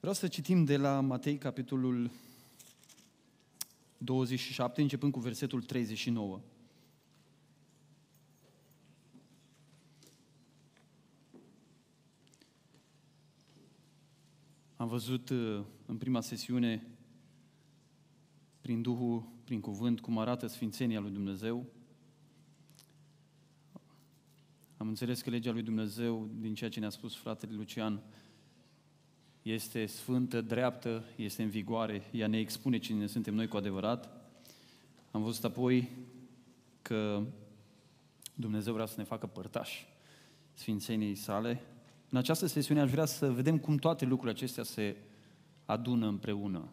Vreau să citim de la Matei, capitolul 27, începând cu versetul 39. Am văzut uh, în prima sesiune, prin Duhul, prin cuvânt, cum arată Sfințenia lui Dumnezeu. Am înțeles că legea lui Dumnezeu, din ceea ce ne-a spus fratele Lucian, este sfântă, dreaptă, este în vigoare, ea ne expune cine suntem noi cu adevărat. Am văzut apoi că Dumnezeu vrea să ne facă părtași sfințeniei sale. În această sesiune aș vrea să vedem cum toate lucrurile acestea se adună împreună.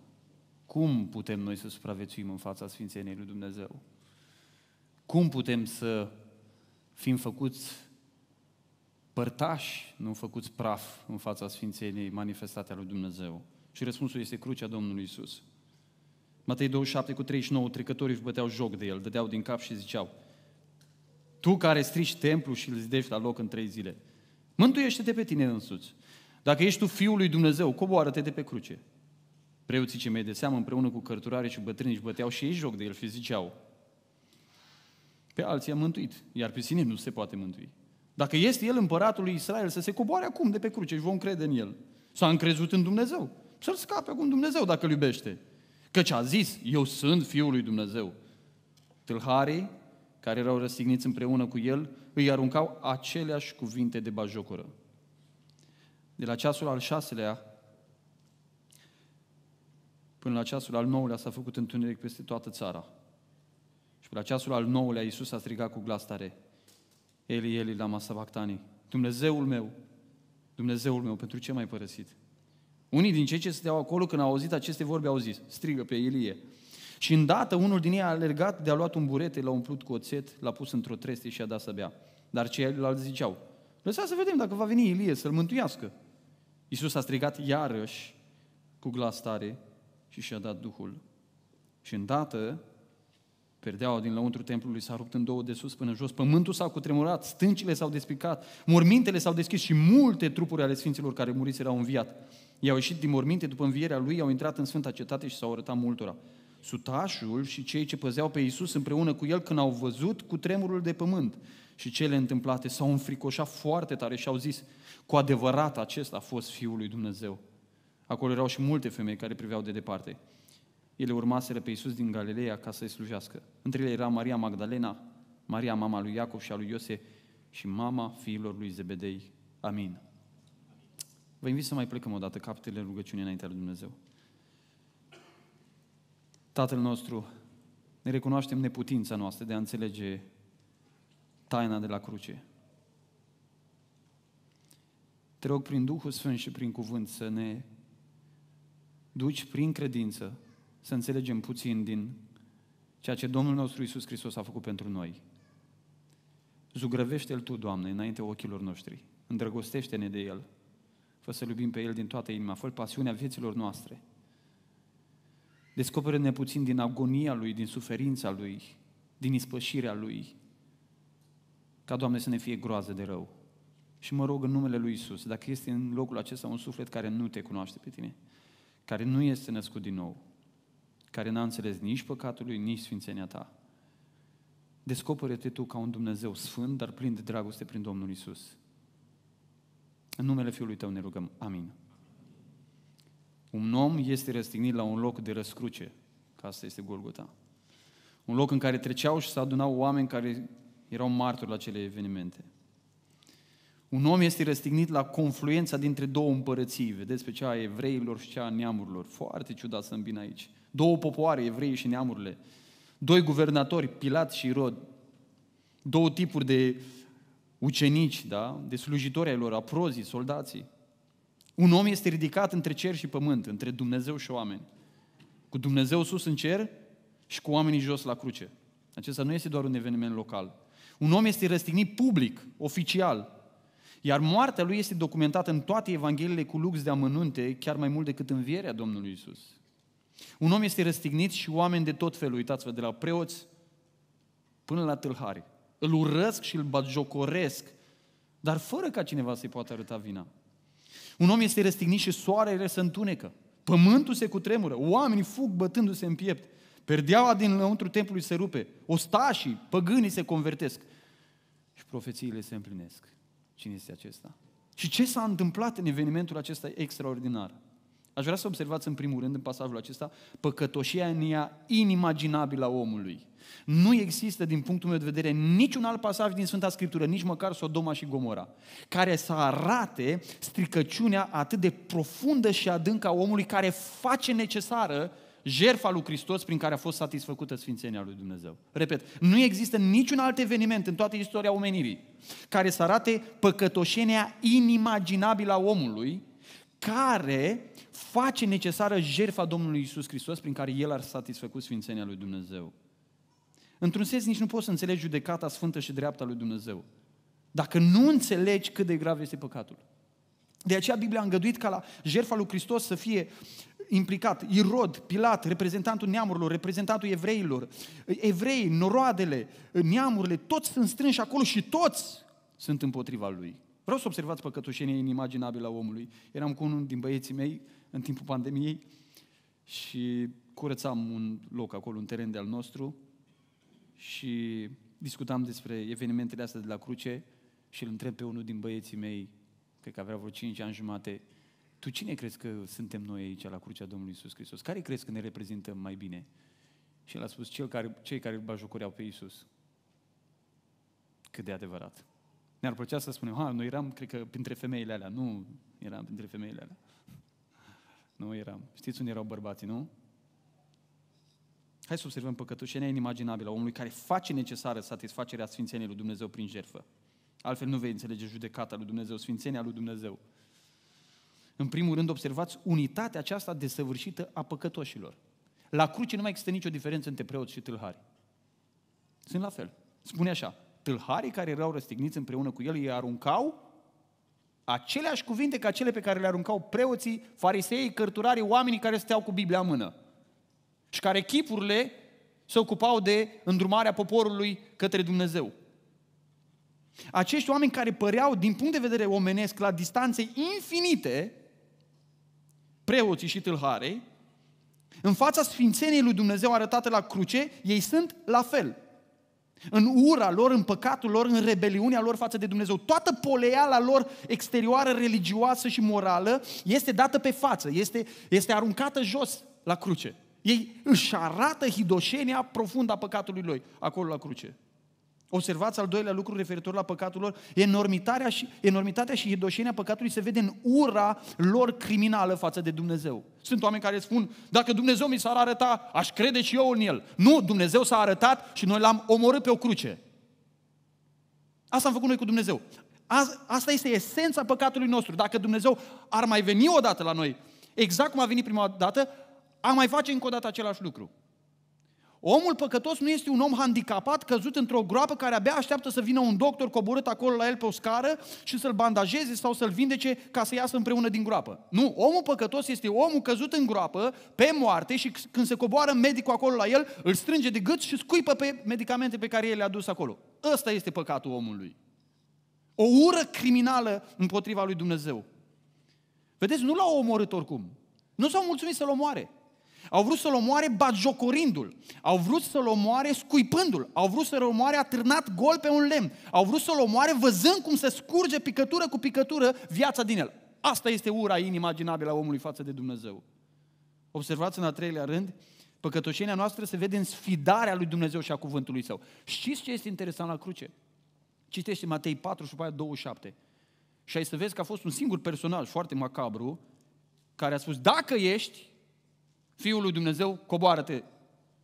Cum putem noi să supraviețuim în fața sfințeniei lui Dumnezeu? Cum putem să fim făcuți părtași, nu făcuți praf în fața Sfințeniei manifestate a lui Dumnezeu. Și răspunsul este crucea Domnului Isus. Matei 27 cu 39, trecătorii își băteau joc de el, dădeau din cap și ziceau, tu care strici templu și îl zidești la loc în trei zile, mântuiește-te pe tine însuți. Dacă ești tu Fiul lui Dumnezeu, coboară-te de pe cruce. Preoții ce mei de seamă împreună cu cărturare și bătrâni își băteau și ei joc de el și ziceau, pe alții a mântuit, iar pe sine nu se poate mântui. Dacă este el împăratul lui Israel, să se coboare acum de pe cruce și vom crede în el. S-a încrezut în Dumnezeu. Să-l scape acum Dumnezeu dacă îl iubește. Căci a zis, eu sunt Fiul lui Dumnezeu. Tâlharii, care erau răstigniți împreună cu el, îi aruncau aceleași cuvinte de bajocură. De la ceasul al șaselea până la ceasul al nouălea s-a făcut întuneric peste toată țara. Și pe la ceasul al nouălea Iisus a strigat cu glas tare, Eli, Eli, lama bactanii Dumnezeul meu, Dumnezeul meu, pentru ce m-ai părăsit? Unii din cei ce stăteau acolo, când au auzit aceste vorbe, au zis, strigă pe Elie. Și îndată unul din ei a alergat de a luat un burete, l-a umplut cu oțet, l-a pus într-o trestie și a dat să bea. Dar ceilalți ziceau, lăsați să vedem dacă va veni Elie să-l mântuiască. Iisus a strigat iarăși cu glas tare și și-a dat Duhul. Și îndată Perdeaua din lăuntru templului s-a rupt în două de sus până jos, pământul s-a cutremurat, stâncile s-au despicat, mormintele s-au deschis și multe trupuri ale sfinților care muriseră au înviat. I-au ieșit din morminte după învierea lui, au intrat în Sfânta Cetate și s-au arătat multora. Sutașul și cei ce păzeau pe Iisus împreună cu el când au văzut cu tremurul de pământ și cele întâmplate s-au înfricoșat foarte tare și au zis, cu adevărat acesta a fost Fiul lui Dumnezeu. Acolo erau și multe femei care priveau de departe. Ele urmaseră pe Iisus din Galileea ca să-i slujească. Între ele era Maria Magdalena, Maria mama lui Iacov și a lui Iose și mama fiilor lui Zebedei. Amin. Vă invit să mai plecăm o dată capetele în rugăciune înaintea lui Dumnezeu. Tatăl nostru, ne recunoaștem neputința noastră de a înțelege taina de la cruce. Te rog prin Duhul Sfânt și prin cuvânt să ne duci prin credință să înțelegem puțin din ceea ce Domnul nostru Iisus Hristos a făcut pentru noi. Zugrăvește-L Tu, Doamne, înainte ochilor noștri. Îndrăgostește-ne de El. Fă să-L iubim pe El din toată inima. Fă pasiunea vieților noastre. Descoperă-ne puțin din agonia Lui, din suferința Lui, din ispășirea Lui. Ca, Doamne, să ne fie groază de rău. Și mă rog în numele Lui Isus, dacă este în locul acesta un suflet care nu te cunoaște pe tine, care nu este născut din nou, care n-a înțeles nici păcatul lui, nici sfințenia ta. Descoperă-te tu ca un Dumnezeu sfânt, dar plin de dragoste prin Domnul Isus. În numele Fiului tău ne rugăm. Amin. Un om este răstignit la un loc de răscruce, că asta este Golgota. Un loc în care treceau și se adunau oameni care erau martori la cele evenimente. Un om este răstignit la confluența dintre două împărății, vedeți pe cea a evreilor și cea a neamurilor. Foarte ciudat să îmbin aici două popoare, evrei și neamurile, doi guvernatori, Pilat și Rod, două tipuri de ucenici, da? de slujitori ai lor, aprozii, soldații. Un om este ridicat între cer și pământ, între Dumnezeu și oameni. Cu Dumnezeu sus în cer și cu oamenii jos la cruce. Acesta nu este doar un eveniment local. Un om este răstignit public, oficial, iar moartea lui este documentată în toate evangheliile cu lux de amănunte, chiar mai mult decât învierea Domnului Isus. Un om este răstignit și oameni de tot felul, uitați-vă, de la preoți până la tâlhari. Îl urăsc și îl bagiocoresc, dar fără ca cineva să-i poată arăta vina. Un om este răstignit și soarele se întunecă. Pământul se cutremură, oamenii fug bătându-se în piept. Perdeaua din lăuntru templului se rupe, ostașii, păgânii se convertesc și profețiile se împlinesc. Cine este acesta? Și ce s-a întâmplat în evenimentul acesta extraordinar? Aș vrea să observați în primul rând, în pasajul acesta, păcătoșia în ea inimaginabilă a omului. Nu există, din punctul meu de vedere, niciun alt pasaj din Sfânta Scriptură, nici măcar Sodoma și Gomora, care să arate stricăciunea atât de profundă și adâncă a omului care face necesară jertfa lui Hristos prin care a fost satisfăcută Sfințenia lui Dumnezeu. Repet, nu există niciun alt eveniment în toată istoria omenirii care să arate păcătoșenia inimaginabilă a omului care face necesară jertfa Domnului Isus Hristos prin care El ar satisfăcut sfințenia lui Dumnezeu. Într-un sens nici nu poți să înțelegi judecata sfântă și dreapta lui Dumnezeu. Dacă nu înțelegi cât de grav este păcatul. De aceea Biblia a îngăduit ca la jertfa lui Hristos să fie implicat Irod, Pilat, reprezentantul neamurilor, reprezentantul evreilor, evrei, noroadele, neamurile, toți sunt strânși acolo și toți sunt împotriva lui. Vreau să observați păcătoșenia inimaginabilă a omului. Eram cu unul din băieții mei în timpul pandemiei și curățam un loc acolo, un teren de-al nostru și discutam despre evenimentele astea de la cruce și îl întreb pe unul din băieții mei, cred că avea vreo 5 ani jumate, tu cine crezi că suntem noi aici la crucea Domnului Isus Hristos? Care crezi că ne reprezintă mai bine? Și el a spus, cel care, cei care îl bajucureau pe Isus. Cât de adevărat. Ne-ar plăcea să spunem, ha, noi eram, cred că, printre femeile alea. Nu eram printre femeile alea. Nu eram. Știți unde erau bărbații, nu? Hai să observăm păcătușenia inimaginabilă a omului care face necesară satisfacerea sfințeniei lui Dumnezeu prin jertfă. Altfel nu vei înțelege judecata lui Dumnezeu, sfințenia lui Dumnezeu. În primul rând, observați unitatea aceasta desăvârșită a păcătoșilor. La cruce nu mai există nicio diferență între preoți și tâlhari. Sunt la fel. Spune așa, tâlharii care erau răstigniți împreună cu el îi aruncau aceleași cuvinte ca cele pe care le aruncau preoții, farisei, cărturarii, oamenii care steau cu Biblia în mână și care chipurile se ocupau de îndrumarea poporului către Dumnezeu. Acești oameni care păreau, din punct de vedere omenesc, la distanțe infinite, preoții și tâlharei, în fața sfințeniei lui Dumnezeu arătată la cruce, ei sunt la fel în ura lor, în păcatul lor, în rebeliunea lor față de Dumnezeu. Toată poleala lor exterioară, religioasă și morală este dată pe față, este, este aruncată jos la cruce. Ei își arată hidoșenia profundă a păcatului lui acolo la cruce. Observați al doilea lucru referitor la păcatul lor. Enormitatea și, enormitatea și hidoșenia păcatului se vede în ura lor criminală față de Dumnezeu. Sunt oameni care spun, dacă Dumnezeu mi s-ar arăta, aș crede și eu în El. Nu, Dumnezeu s-a arătat și noi l-am omorât pe o cruce. Asta am făcut noi cu Dumnezeu. Asta este esența păcatului nostru. Dacă Dumnezeu ar mai veni odată la noi, exact cum a venit prima dată, am mai face încă o dată același lucru. Omul păcătos nu este un om handicapat căzut într-o groapă care abia așteaptă să vină un doctor coborât acolo la el pe o scară și să-l bandajeze sau să-l vindece ca să iasă împreună din groapă. Nu, omul păcătos este omul căzut în groapă pe moarte și când se coboară medicul acolo la el, îl strânge de gât și scuipă pe medicamente pe care el le-a dus acolo. Ăsta este păcatul omului. O ură criminală împotriva lui Dumnezeu. Vedeți, nu l-au omorât oricum. Nu s-au mulțumit să-l omoare. Au vrut să-l omoare bagiocorindu-l. Au vrut să-l omoare scuipându-l. Au vrut să-l omoare atârnat gol pe un lemn. Au vrut să-l omoare văzând cum se scurge picătură cu picătură viața din el. Asta este ura inimaginabilă a omului față de Dumnezeu. Observați în a treilea rând, păcătoșenia noastră se vede în sfidarea lui Dumnezeu și a cuvântului său. Știți ce este interesant la cruce? Citește Matei 4 și 27. Și ai să vezi că a fost un singur personaj foarte macabru care a spus, dacă ești, Fiul lui Dumnezeu, coboară-te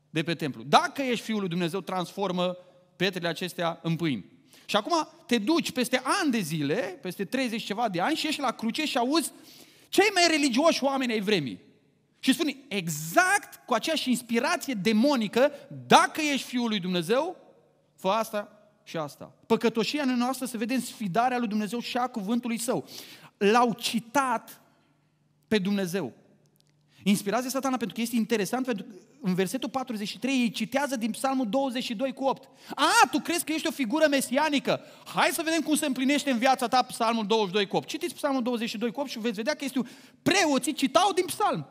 de pe templu. Dacă ești Fiul lui Dumnezeu, transformă pietrele acestea în pâini. Și acum te duci peste ani de zile, peste 30 ceva de ani și ești la cruce și auzi cei mai religioși oameni ai vremii. Și spune exact cu aceeași inspirație demonică, dacă ești Fiul lui Dumnezeu, fă asta și asta. Păcătoșia noastră se vede în sfidarea lui Dumnezeu și a cuvântului său. L-au citat pe Dumnezeu. Inspirați de satana pentru că este interesant, pentru că în versetul 43 ei citează din psalmul 22 cu 8. A, tu crezi că ești o figură mesianică? Hai să vedem cum se împlinește în viața ta psalmul 22 cu 8. Citiți psalmul 22 cu 8 și veți vedea că este un preoții citau din psalm.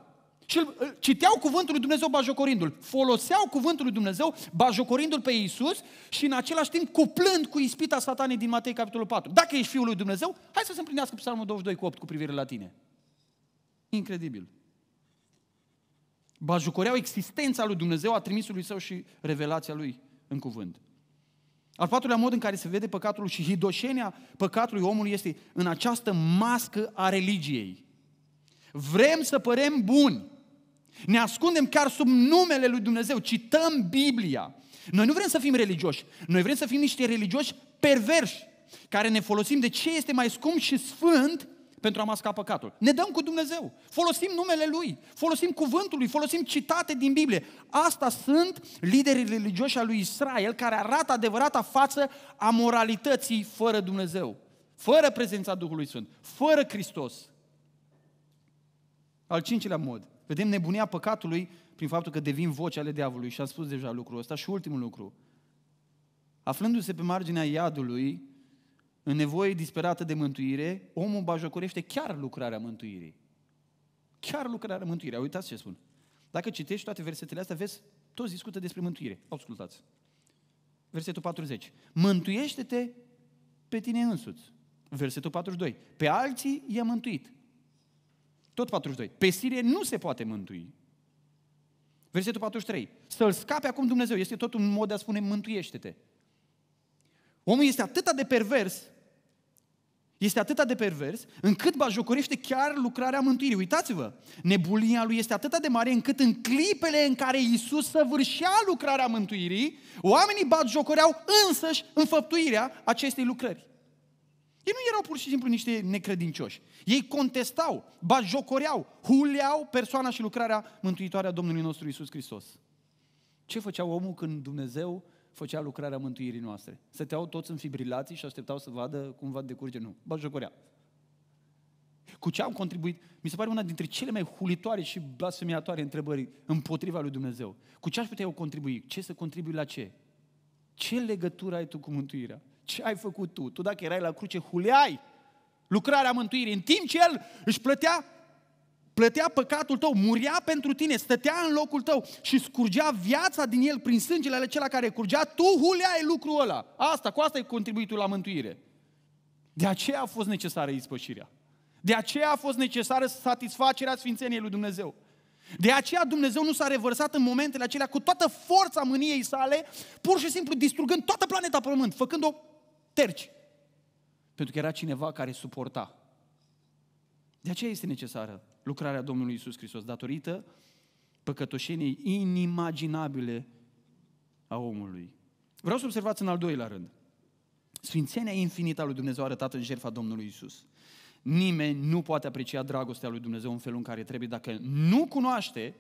Și citeau cuvântul lui Dumnezeu bajocorindu-l. Foloseau cuvântul lui Dumnezeu bajocorindu-l pe Iisus și în același timp cuplând cu ispita satanei din Matei capitolul 4. Dacă ești Fiul lui Dumnezeu, hai să se împlinească psalmul 22 cu 8 cu privire la tine. Incredibil bajucoreau existența lui Dumnezeu, a trimisului său și revelația lui în cuvânt. Al patrulea mod în care se vede păcatul și hidoșenia păcatului omului este în această mască a religiei. Vrem să părem buni. Ne ascundem chiar sub numele lui Dumnezeu. Cităm Biblia. Noi nu vrem să fim religioși. Noi vrem să fim niște religioși perverși, care ne folosim de ce este mai scump și sfânt pentru a masca păcatul. Ne dăm cu Dumnezeu, folosim numele Lui, folosim cuvântul Lui, folosim citate din Biblie. Asta sunt liderii religioși al lui Israel care arată adevărata față a moralității fără Dumnezeu, fără prezența Duhului Sfânt, fără Hristos. Al cincilea mod, vedem nebunia păcatului prin faptul că devin voce ale diavolului și am spus deja lucrul ăsta și ultimul lucru. Aflându-se pe marginea iadului, în nevoie disperată de mântuire, omul bajocorește chiar lucrarea mântuirii. Chiar lucrarea mântuirii. Uitați ce spun. Dacă citești toate versetele astea, vezi, toți discută despre mântuire. Ascultați. Versetul 40. Mântuiește-te pe tine însuți. Versetul 42. Pe alții i-a mântuit. Tot 42. Pe Sirie nu se poate mântui. Versetul 43. Să-l scape acum Dumnezeu. Este tot un mod de a spune mântuiește-te. Omul este atât de pervers este atât de pervers, încât bajocorește chiar lucrarea mântuirii. Uitați-vă, nebulia lui este atât de mare încât în clipele în care Iisus săvârșea lucrarea mântuirii, oamenii bajocoreau însăși înfăptuirea acestei lucrări. Ei nu erau pur și simplu niște necredincioși. Ei contestau, bajocoreau, huleau persoana și lucrarea mântuitoare a Domnului nostru Iisus Hristos. Ce făcea omul când Dumnezeu făcea lucrarea mântuirii noastre. Săteau toți în fibrilații și așteptau să vadă cum va decurge. Nu, Bă, bagiocorea. Cu ce am contribuit? Mi se pare una dintre cele mai hulitoare și blasfemiatoare întrebări împotriva lui Dumnezeu. Cu ce aș putea eu contribui? Ce să contribui la ce? Ce legătură ai tu cu mântuirea? Ce ai făcut tu? Tu dacă erai la cruce, huleai lucrarea mântuirii, în timp ce el își plătea plătea păcatul tău, muria pentru tine, stătea în locul tău și scurgea viața din el prin sângele ale celor care curgea, tu huleai lucrul ăla. Asta, cu asta e contribuitul la mântuire. De aceea a fost necesară ispășirea. De aceea a fost necesară satisfacerea sfințeniei lui Dumnezeu. De aceea Dumnezeu nu s-a revărsat în momentele acelea cu toată forța mâniei sale, pur și simplu distrugând toată planeta Pământ, făcând-o terci. Pentru că era cineva care suporta de aceea este necesară lucrarea Domnului Isus Hristos, datorită păcătoșeniei inimaginabile a omului. Vreau să observați în al doilea rând. Sfințenia infinită a lui Dumnezeu arătată în jertfa Domnului Isus. Nimeni nu poate aprecia dragostea lui Dumnezeu în felul în care trebuie dacă nu cunoaște,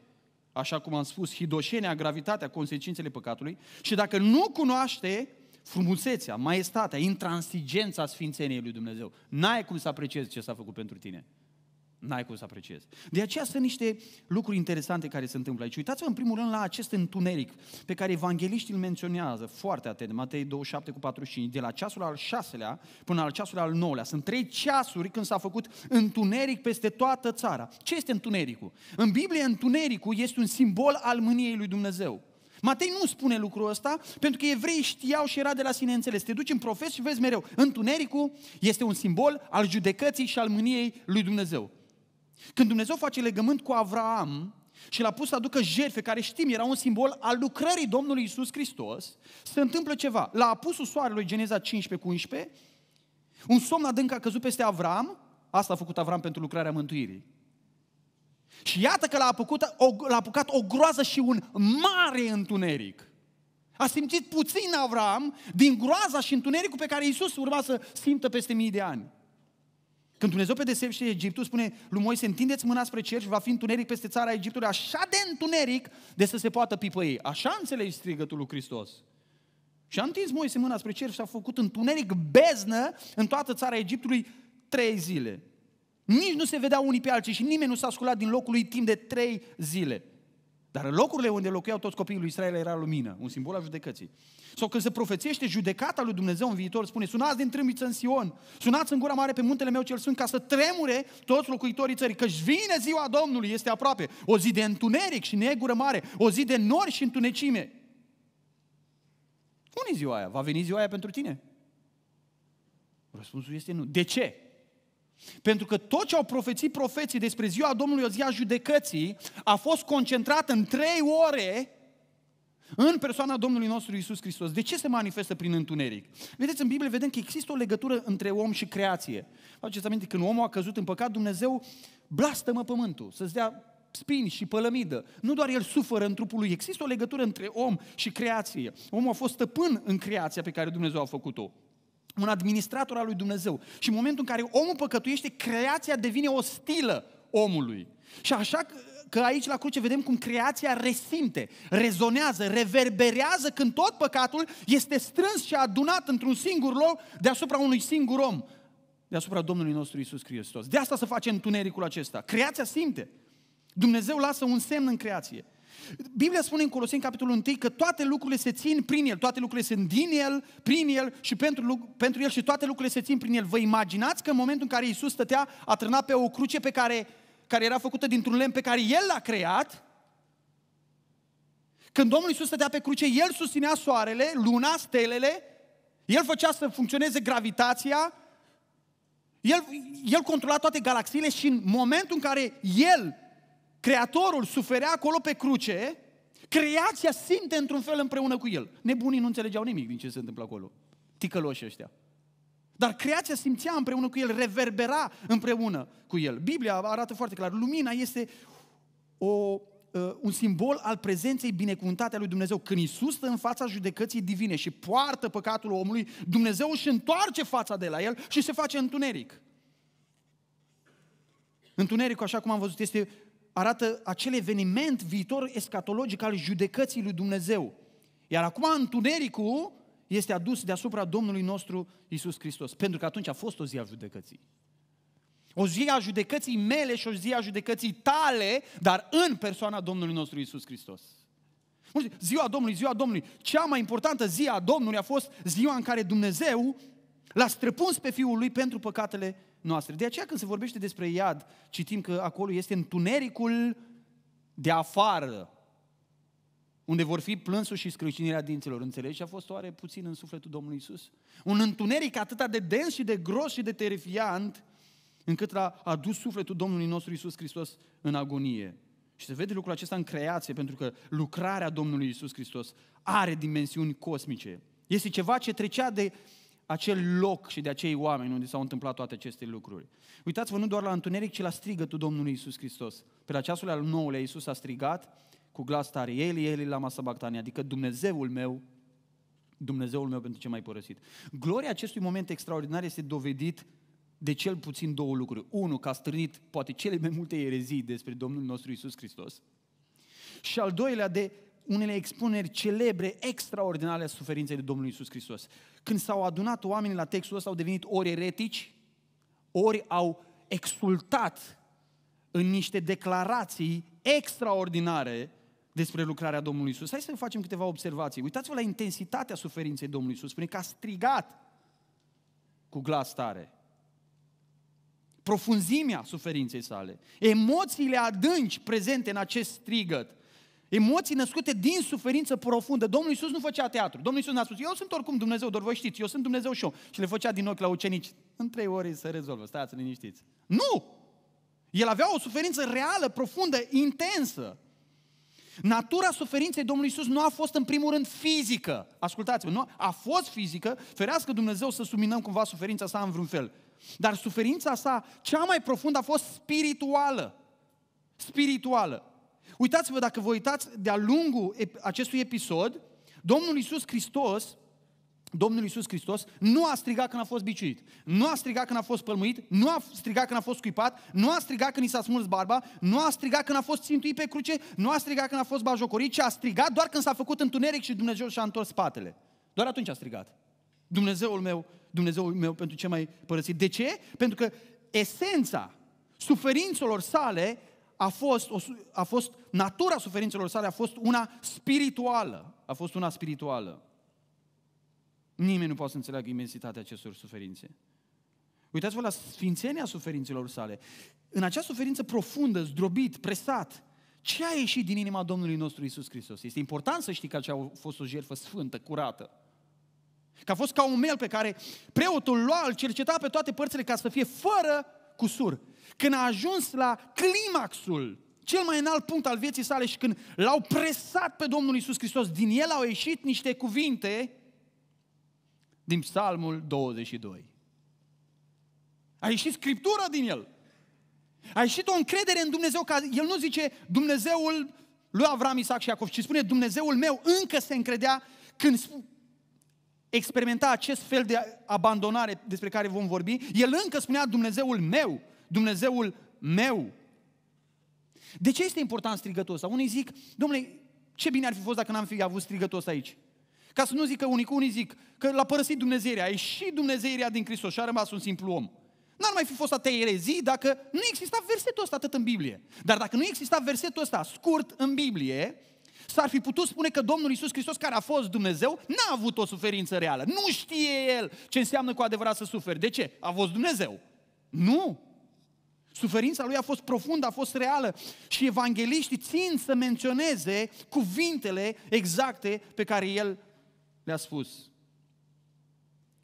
așa cum am spus, hidoșenia, gravitatea, consecințele păcatului și dacă nu cunoaște frumusețea, maestatea, intransigența sfințeniei lui Dumnezeu. N-ai cum să apreciezi ce s-a făcut pentru tine. N-ai cum să apreciezi. De aceea sunt niște lucruri interesante care se întâmplă aici. Uitați-vă în primul rând la acest întuneric pe care evangeliștii îl menționează foarte atent, Matei 27 cu 45, de la ceasul al șaselea până la ceasul al nouălea. Sunt trei ceasuri când s-a făcut întuneric peste toată țara. Ce este întunericul? În Biblie întunericul este un simbol al mâniei lui Dumnezeu. Matei nu spune lucrul ăsta pentru că evreii știau și era de la sine înțeles. Te duci în profes și vezi mereu. Întunericul este un simbol al judecății și al mâniei lui Dumnezeu. Când Dumnezeu face legământ cu Avraam și l-a pus să aducă jertfe, care știm era un simbol al lucrării Domnului Isus Hristos, se întâmplă ceva. La apusul soarelui, Geneza 15 cu 11, un somn adânc a căzut peste Avram, asta a făcut Avram pentru lucrarea mântuirii. Și iată că l-a apucat, o, l-a apucat o groază și un mare întuneric. A simțit puțin Avram din groaza și întunericul pe care Isus urma să simtă peste mii de ani. Când Dumnezeu pedepsește Egiptul, spune lui Moise, întindeți mâna spre cer și va fi întuneric peste țara Egiptului, așa de întuneric de să se poată pipăi. Așa înțelegi strigătul lui Hristos. Și a întins Moise mâna spre cer și s-a făcut întuneric beznă în toată țara Egiptului trei zile. Nici nu se vedea unii pe alții și nimeni nu s-a sculat din locul lui timp de trei zile. Dar în locurile unde locuiau toți copiii lui Israel era lumină, un simbol al judecății. Sau când se profețește judecata lui Dumnezeu în viitor, spune, sunați din trâmbiță în Sion, sunați în gura mare pe muntele meu cel sfânt ca să tremure toți locuitorii țării, căci vine ziua Domnului, este aproape, o zi de întuneric și negură mare, o zi de nori și întunecime. Unii ziua aia? Va veni ziua aia pentru tine? Răspunsul este nu. De ce? Pentru că tot ce au profețit profeții despre ziua Domnului, o zi a judecății, a fost concentrat în trei ore în persoana Domnului nostru Isus Hristos. De ce se manifestă prin întuneric? Vedeți, în Biblie vedem că există o legătură între om și creație. Faceți aminte, când omul a căzut în păcat, Dumnezeu blastă-mă pământul, să-ți dea spini și pălămidă. Nu doar el suferă în trupul lui, există o legătură între om și creație. Omul a fost stăpân în creația pe care Dumnezeu a făcut-o un administrator al lui Dumnezeu. Și în momentul în care omul păcătuiește, creația devine ostilă omului. Și așa că aici la cruce vedem cum creația resimte, rezonează, reverberează când tot păcatul este strâns și adunat într-un singur loc deasupra unui singur om, deasupra Domnului nostru Isus Hristos. De asta se face întunericul acesta. Creația simte. Dumnezeu lasă un semn în creație. Biblia spune în Coloseni, capitolul 1, că toate lucrurile se țin prin El, toate lucrurile sunt din El, prin El și pentru, pentru El și toate lucrurile se țin prin El. Vă imaginați că în momentul în care Iisus stătea, a trânat pe o cruce pe care, care era făcută dintr-un lemn pe care El l-a creat, când Domnul Iisus stătea pe cruce, El susținea soarele, luna, stelele, El făcea să funcționeze gravitația, el, el controla toate galaxiile și în momentul în care El Creatorul suferea acolo pe cruce, creația simte într-un fel împreună cu el. Nebunii nu înțelegeau nimic din ce se întâmplă acolo, ticăloșii ăștia. Dar creația simțea împreună cu el, reverbera împreună cu el. Biblia arată foarte clar, lumina este o, uh, un simbol al prezenței binecuvântate a lui Dumnezeu. Când Iisus stă în fața judecății divine și poartă păcatul omului, Dumnezeu își întoarce fața de la el și se face întuneric. Întunericul, așa cum am văzut, este arată acel eveniment viitor escatologic al judecății lui Dumnezeu. Iar acum întunericul este adus deasupra Domnului nostru Isus Hristos, pentru că atunci a fost o zi a judecății. O zi a judecății mele și o zi a judecății tale, dar în persoana Domnului nostru Isus Hristos. Ziua Domnului, ziua Domnului. Cea mai importantă zi a Domnului a fost ziua în care Dumnezeu l-a străpuns pe Fiul Lui pentru păcatele noastre. De aceea când se vorbește despre iad, citim că acolo este întunericul de afară, unde vor fi plânsul și scrâșinirea dinților. Înțelegi ce a fost oare puțin în sufletul Domnului Isus? Un întuneric atât de dens și de gros și de terifiant, încât a adus sufletul Domnului nostru Isus Hristos în agonie. Și se vede lucrul acesta în creație, pentru că lucrarea Domnului Isus Hristos are dimensiuni cosmice. Este ceva ce trecea de acel loc și de acei oameni unde s-au întâmplat toate aceste lucruri. Uitați-vă nu doar la întuneric, ci la strigătul Domnului Isus Hristos. Pe la ceasul al nouălea Isus a strigat cu glas tare, Eli, Eli, masa sabactani, adică Dumnezeul meu, Dumnezeul meu pentru ce mai părăsit. Gloria acestui moment extraordinar este dovedit de cel puțin două lucruri. Unu, că a strânit poate cele mai multe erezii despre Domnul nostru Isus Hristos. Și al doilea, de unele expuneri celebre, extraordinare a suferinței de Domnului Isus Hristos. Când s-au adunat oamenii la textul ăsta, au devenit ori eretici, ori au exultat în niște declarații extraordinare despre lucrarea Domnului Isus. Hai să facem câteva observații. Uitați-vă la intensitatea suferinței Domnului Isus. Spune că a strigat cu glas tare. Profunzimea suferinței sale, emoțiile adânci prezente în acest strigăt, Emoții născute din suferință profundă. Domnul Isus nu făcea teatru. Domnul Isus n-a spus, eu sunt oricum Dumnezeu, doar voi știți, eu sunt Dumnezeu și eu. Și le făcea din ochi la ucenici. În trei ore se rezolvă, stați liniștiți. Nu! El avea o suferință reală, profundă, intensă. Natura suferinței Domnului Isus nu a fost în primul rând fizică. Ascultați-mă, nu a fost fizică, ferească Dumnezeu să suminăm cumva suferința sa în vreun fel. Dar suferința sa cea mai profundă a fost spirituală. Spirituală. Uitați-vă, dacă vă uitați de-a lungul acestui episod, Domnul Iisus Hristos, Domnul Iisus Hristos nu a strigat când a fost biciuit, nu a strigat când a fost pălmuit, nu a strigat când a fost scuipat, nu a strigat când i s-a smuls barba, nu a strigat când a fost țintuit pe cruce, nu a strigat când a fost bajocorit, ci a strigat doar când s-a făcut întuneric și Dumnezeu și-a întors spatele. Doar atunci a strigat. Dumnezeul meu, Dumnezeul meu pentru ce mai părăsit. De ce? Pentru că esența suferințelor sale a fost, a fost, natura suferințelor sale a fost una spirituală. A fost una spirituală. Nimeni nu poate să înțeleagă imensitatea acestor suferințe. Uitați-vă la sfințenia suferințelor sale. În acea suferință profundă, zdrobit, presat, ce a ieșit din inima Domnului nostru Isus Hristos? Este important să știi că aceea a fost o jertfă sfântă, curată. Că a fost ca un mel pe care preotul lua, îl cerceta pe toate părțile ca să fie fără cusur. Când a ajuns la climaxul, cel mai înalt punct al vieții sale și când l-au presat pe Domnul Isus Hristos, din el au ieșit niște cuvinte din Psalmul 22. A ieșit Scriptura din el. A ieșit o încredere în Dumnezeu, că el nu zice Dumnezeul lui Avram, Isaac și Iacov, ci spune Dumnezeul meu încă se încredea când experimenta acest fel de abandonare despre care vom vorbi, el încă spunea Dumnezeul meu. Dumnezeul meu. De ce este important strigătul ăsta? Unii zic, domnule, ce bine ar fi fost dacă n-am fi avut strigătul ăsta aici. Ca să nu zică unii, cu unii zic că l-a părăsit Dumnezeirea, a ieșit Dumnezeirea din Hristos și a rămas un simplu om. N-ar mai fi fost atâta erezii dacă nu exista versetul ăsta atât în Biblie. Dar dacă nu exista versetul ăsta scurt în Biblie, s-ar fi putut spune că Domnul Isus Hristos, care a fost Dumnezeu, n-a avut o suferință reală. Nu știe El ce înseamnă cu adevărat să suferi. De ce? A fost Dumnezeu. Nu! Suferința lui a fost profundă, a fost reală și evangeliștii țin să menționeze cuvintele exacte pe care el le-a spus.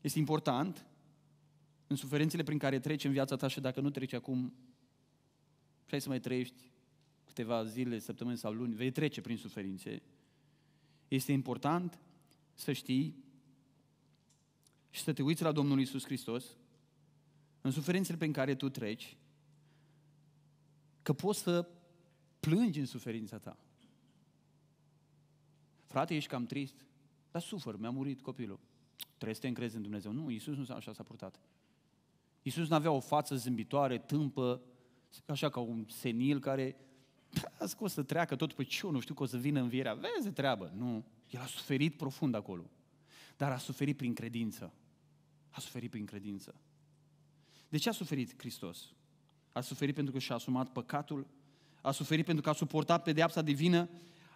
Este important în suferințele prin care treci în viața ta și dacă nu treci acum, și ai să mai trăiești câteva zile, săptămâni sau luni, vei trece prin suferințe. Este important să știi și să te uiți la Domnul Isus Hristos în suferințele prin care tu treci că poți să plângi în suferința ta. Frate, ești cam trist, dar sufăr, mi-a murit copilul. Trebuie să te încrezi în Dumnezeu. Nu, Iisus nu așa s-a purtat. Iisus nu avea o față zâmbitoare, tâmpă, așa ca un senil care păi, a scos să treacă tot pe păi, ciu, nu știu că o să vină învierea. Vezi de treabă. Nu. El a suferit profund acolo. Dar a suferit prin credință. A suferit prin credință. De ce a suferit Hristos? a suferit pentru că și-a asumat păcatul, a suferit pentru că a suportat pedeapsa divină,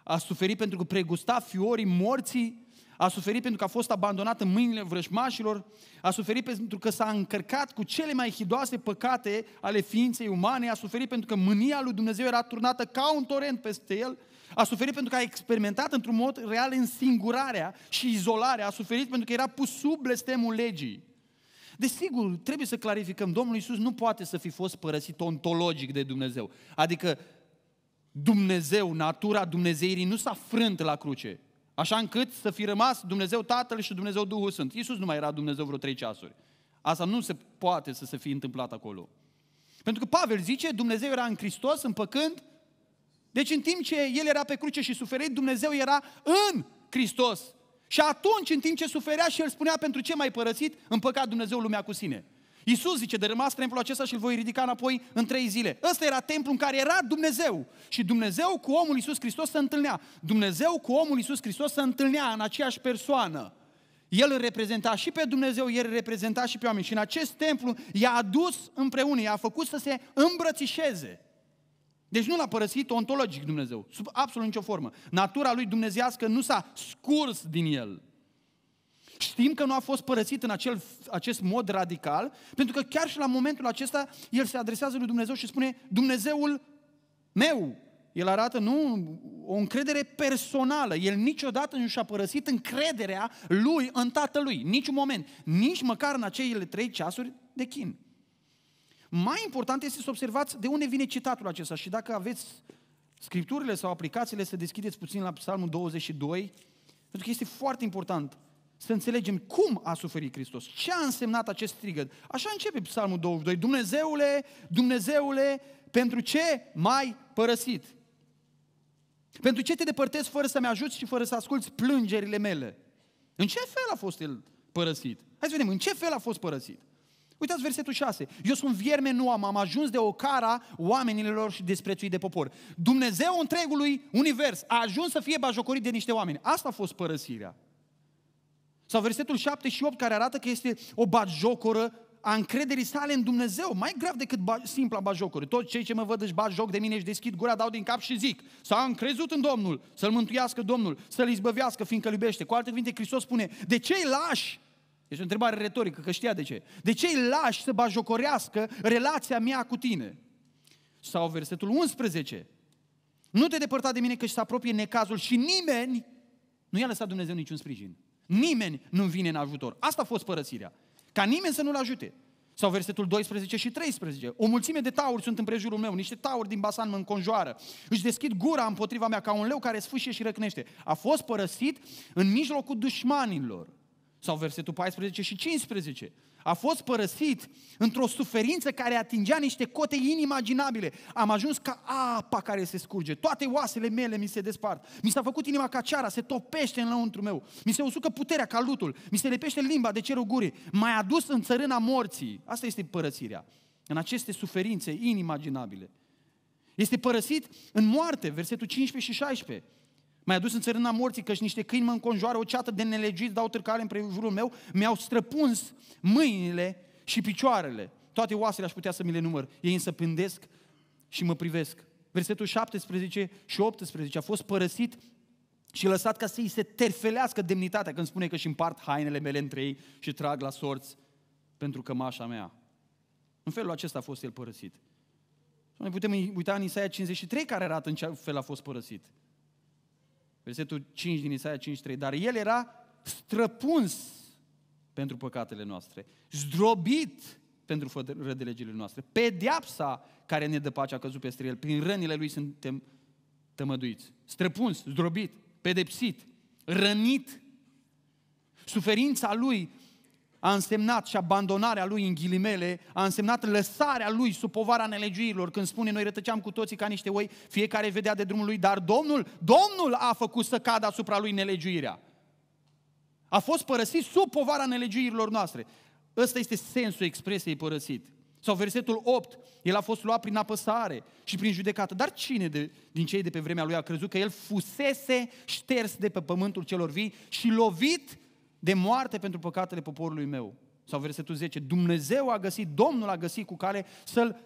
a suferit pentru că pregusta fiorii morții, a suferit pentru că a fost abandonat în mâinile vrăjmașilor, a suferit pentru că s-a încărcat cu cele mai hidoase păcate ale ființei umane, a suferit pentru că mânia lui Dumnezeu era turnată ca un torent peste el, a suferit pentru că a experimentat într-un mod real însingurarea și izolarea, a suferit pentru că era pus sub blestemul legii. Desigur, trebuie să clarificăm, Domnul Iisus nu poate să fi fost părăsit ontologic de Dumnezeu. Adică Dumnezeu, natura Dumnezeirii nu s-a frânt la cruce. Așa încât să fi rămas Dumnezeu Tatăl și Dumnezeu Duhul Sfânt. Iisus nu mai era Dumnezeu vreo trei ceasuri. Asta nu se poate să se fi întâmplat acolo. Pentru că Pavel zice, Dumnezeu era în Hristos împăcând. Deci în timp ce El era pe cruce și suferit, Dumnezeu era în Hristos și atunci, în timp ce suferea și el spunea, pentru ce mai părăsit? În păcat Dumnezeu lumea cu sine. Iisus zice, rămas templul acesta și îl voi ridica înapoi în trei zile. Ăsta era templul în care era Dumnezeu. Și Dumnezeu cu omul Iisus Hristos se întâlnea. Dumnezeu cu omul Iisus Hristos se întâlnea în aceeași persoană. El îl reprezenta și pe Dumnezeu, el îl reprezenta și pe oameni. Și în acest templu i-a adus împreună, i-a făcut să se îmbrățișeze. Deci nu l-a părăsit ontologic Dumnezeu, sub absolut nicio formă. Natura lui dumnezească nu s-a scurs din el. Știm că nu a fost părăsit în acel, acest mod radical, pentru că chiar și la momentul acesta el se adresează lui Dumnezeu și spune Dumnezeul meu. El arată, nu, o încredere personală. El niciodată nu și-a părăsit încrederea lui în tatălui, niciun moment, nici măcar în acele trei ceasuri de chin. Mai important este să observați de unde vine citatul acesta și dacă aveți scripturile sau aplicațiile, să deschideți puțin la Psalmul 22, pentru că este foarte important să înțelegem cum a suferit Hristos, ce a însemnat acest strigăt. Așa începe Psalmul 22, Dumnezeule, Dumnezeule, pentru ce mai părăsit? Pentru ce te depărtezi fără să-mi ajuți și fără să asculți plângerile mele? În ce fel a fost el părăsit? Hai să vedem, în ce fel a fost părăsit? Uitați versetul 6. Eu sunt vierme, nu am, am ajuns de ocara oamenilor și desprețuit de popor. Dumnezeu întregului univers a ajuns să fie bajocorit de niște oameni. Asta a fost părăsirea. Sau versetul 7 și 8 care arată că este o bajocoră a încrederii sale în Dumnezeu, mai grav decât ba- simpla bajocuri. Toți cei ce mă văd își bat joc de mine, și deschid gura, dau din cap și zic, s-a încrezut în Domnul, să-L mântuiască Domnul, să-L izbăvească, fiindcă îl iubește. Cu alte cuvinte, Hristos spune, de cei lași este o întrebare retorică, că știa de ce. De ce îi lași să bajocorească relația mea cu tine? Sau versetul 11. Nu te depărta de mine că și se apropie necazul și nimeni nu i-a lăsat Dumnezeu niciun sprijin. Nimeni nu vine în ajutor. Asta a fost părăsirea. Ca nimeni să nu-l ajute. Sau versetul 12 și 13. O mulțime de tauri sunt împrejurul meu, niște tauri din Basan mă înconjoară. Își deschid gura împotriva mea ca un leu care sfâșie și răcnește. A fost părăsit în mijlocul dușmanilor. Sau versetul 14 și 15. A fost părăsit într-o suferință care atingea niște cote inimaginabile. Am ajuns ca apa care se scurge. Toate oasele mele mi se despart. Mi s-a făcut inima ca ceara, se topește înăuntru meu. Mi se usucă puterea ca lutul. Mi se lepește limba de cerul gurii. m a adus în țărâna morții. Asta este părăsirea. În aceste suferințe inimaginabile. Este părăsit în moarte, versetul 15 și 16. M-ai adus în țărâna morții, căci niște câini mă înconjoară, o ceată de nelegiți dau târcare împrejurul meu, mi-au străpuns mâinile și picioarele. Toate oasele aș putea să mi le număr. Ei însă pândesc și mă privesc. Versetul 17 și 18 a fost părăsit și lăsat ca să îi se terfelească demnitatea când spune că și împart hainele mele între ei și trag la sorți pentru cămașa mea. În felul acesta a fost el părăsit. Noi putem uita în Isaia 53 care arată în ce fel a fost părăsit. Versetul 5 din Isaia 5.3. Dar el era străpuns pentru păcatele noastre, zdrobit pentru rădelegile noastre. Pedeapsa care ne dă pace a căzut peste el. Prin rănile lui suntem tămăduiți. Străpuns, zdrobit, pedepsit, rănit. Suferința lui a însemnat și abandonarea lui în ghilimele, a însemnat lăsarea lui sub povara nelegiuilor. Când spune, noi rătăceam cu toții ca niște oi, fiecare vedea de drumul lui, dar Domnul, Domnul a făcut să cadă asupra lui nelegiuirea. A fost părăsit sub povara nelegiuirilor noastre. Ăsta este sensul expresiei părăsit. Sau versetul 8, el a fost luat prin apăsare și prin judecată. Dar cine de, din cei de pe vremea lui a crezut că el fusese șters de pe pământul celor vii și lovit de moarte pentru păcatele poporului meu. Sau versetul 10, Dumnezeu a găsit, Domnul a găsit cu care să-l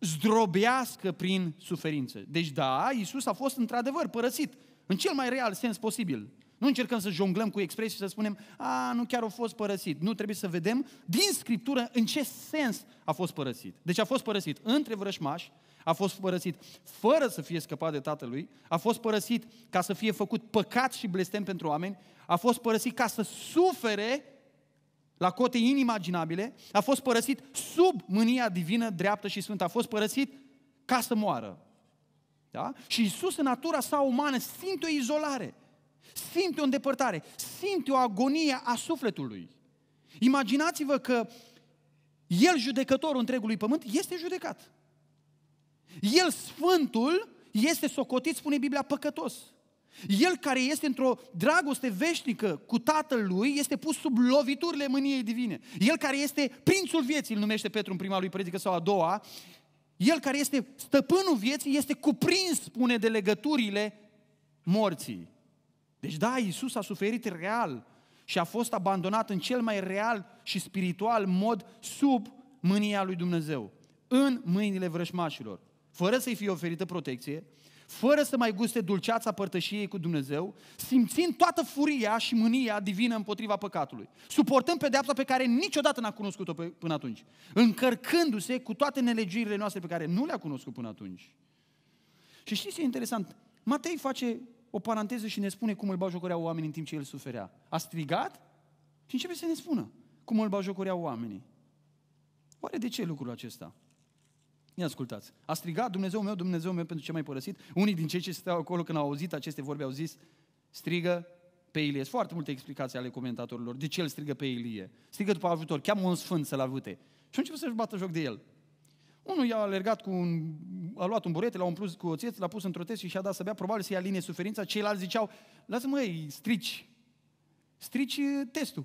zdrobească prin suferințe. Deci da, Iisus a fost într-adevăr părăsit, în cel mai real sens posibil. Nu încercăm să jonglăm cu expresii și să spunem, a, nu chiar a fost părăsit. Nu, trebuie să vedem din Scriptură în ce sens a fost părăsit. Deci a fost părăsit între vrășmași, a fost părăsit fără să fie scăpat de tatălui, a fost părăsit ca să fie făcut păcat și blestem pentru oameni, a fost părăsit ca să sufere la cote inimaginabile, a fost părăsit sub mânia divină, dreaptă și sfântă, a fost părăsit ca să moară. Da? Și Isus în natura sa umană simte o izolare, simte o îndepărtare, simte o agonie a sufletului. Imaginați-vă că el, judecătorul întregului pământ, este judecat. El, Sfântul, este socotit, spune Biblia, păcătos. El care este într-o dragoste veșnică cu Tatăl lui este pus sub loviturile mâniei divine. El care este prințul vieții, îl numește Petru în prima lui predică sau a doua, el care este stăpânul vieții este cuprins, spune, de legăturile morții. Deci da, Iisus a suferit real și a fost abandonat în cel mai real și spiritual mod sub mânia lui Dumnezeu, în mâinile vrășmașilor fără să-i fie oferită protecție, fără să mai guste dulceața părtășiei cu Dumnezeu, simțind toată furia și mânia divină împotriva păcatului, suportând pedeapsa pe care niciodată n-a cunoscut-o până atunci, încărcându-se cu toate nelegiurile noastre pe care nu le-a cunoscut până atunci. Și știți ce e interesant? Matei face o paranteză și ne spune cum îl bajocoreau oamenii în timp ce el suferea. A strigat și începe să ne spună cum îl bajocoreau oamenii. Oare de ce lucrul acesta? Ia ascultați. A strigat Dumnezeu meu, Dumnezeu meu, pentru ce mai părăsit? Unii din cei ce stau acolo când au auzit aceste vorbe au zis, strigă pe Ilie. Foarte multe explicații ale comentatorilor. De ce el strigă pe Ilie? Strigă după ajutor, cheamă un sfânt să-l ajute. Și începe să-și bată joc de el. Unul i-a alergat cu un, a luat un burete, l-a umplut cu oțet, l-a pus într-o și i a dat să bea, probabil să ia linie suferința. Ceilalți ziceau, lasă-mă, ei, strici. Strici testul.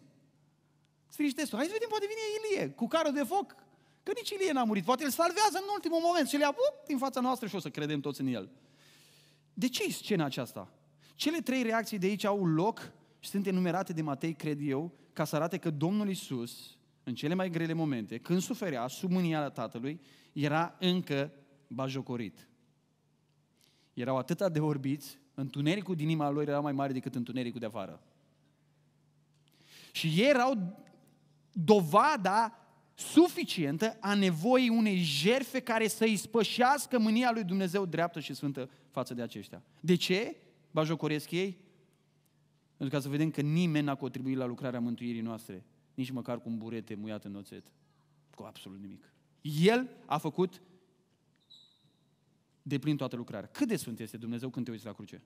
Strici testul. Hai să vedem, poate vine Ilie, cu carul de foc. Că nici Ilie n-a murit. Poate îl salvează în ultimul moment și le-a din fața noastră și o să credem toți în el. De ce e scena aceasta? Cele trei reacții de aici au loc și sunt enumerate de Matei, cred eu, ca să arate că Domnul Isus, în cele mai grele momente, când suferea sub mânia Tatălui, era încă bajocorit. Erau atât de orbiți, întunericul din inima lor era mai mare decât întunericul de afară. Și ei erau dovada suficientă a nevoii unei jerfe care să îi spășească mânia lui Dumnezeu dreaptă și sfântă față de aceștia. De ce bajocoresc ei? Pentru ca să vedem că nimeni n-a contribuit la lucrarea mântuirii noastre, nici măcar cu un burete muiat în oțet, cu absolut nimic. El a făcut de plin toată lucrarea. Cât de sfânt este Dumnezeu când te uiți la cruce?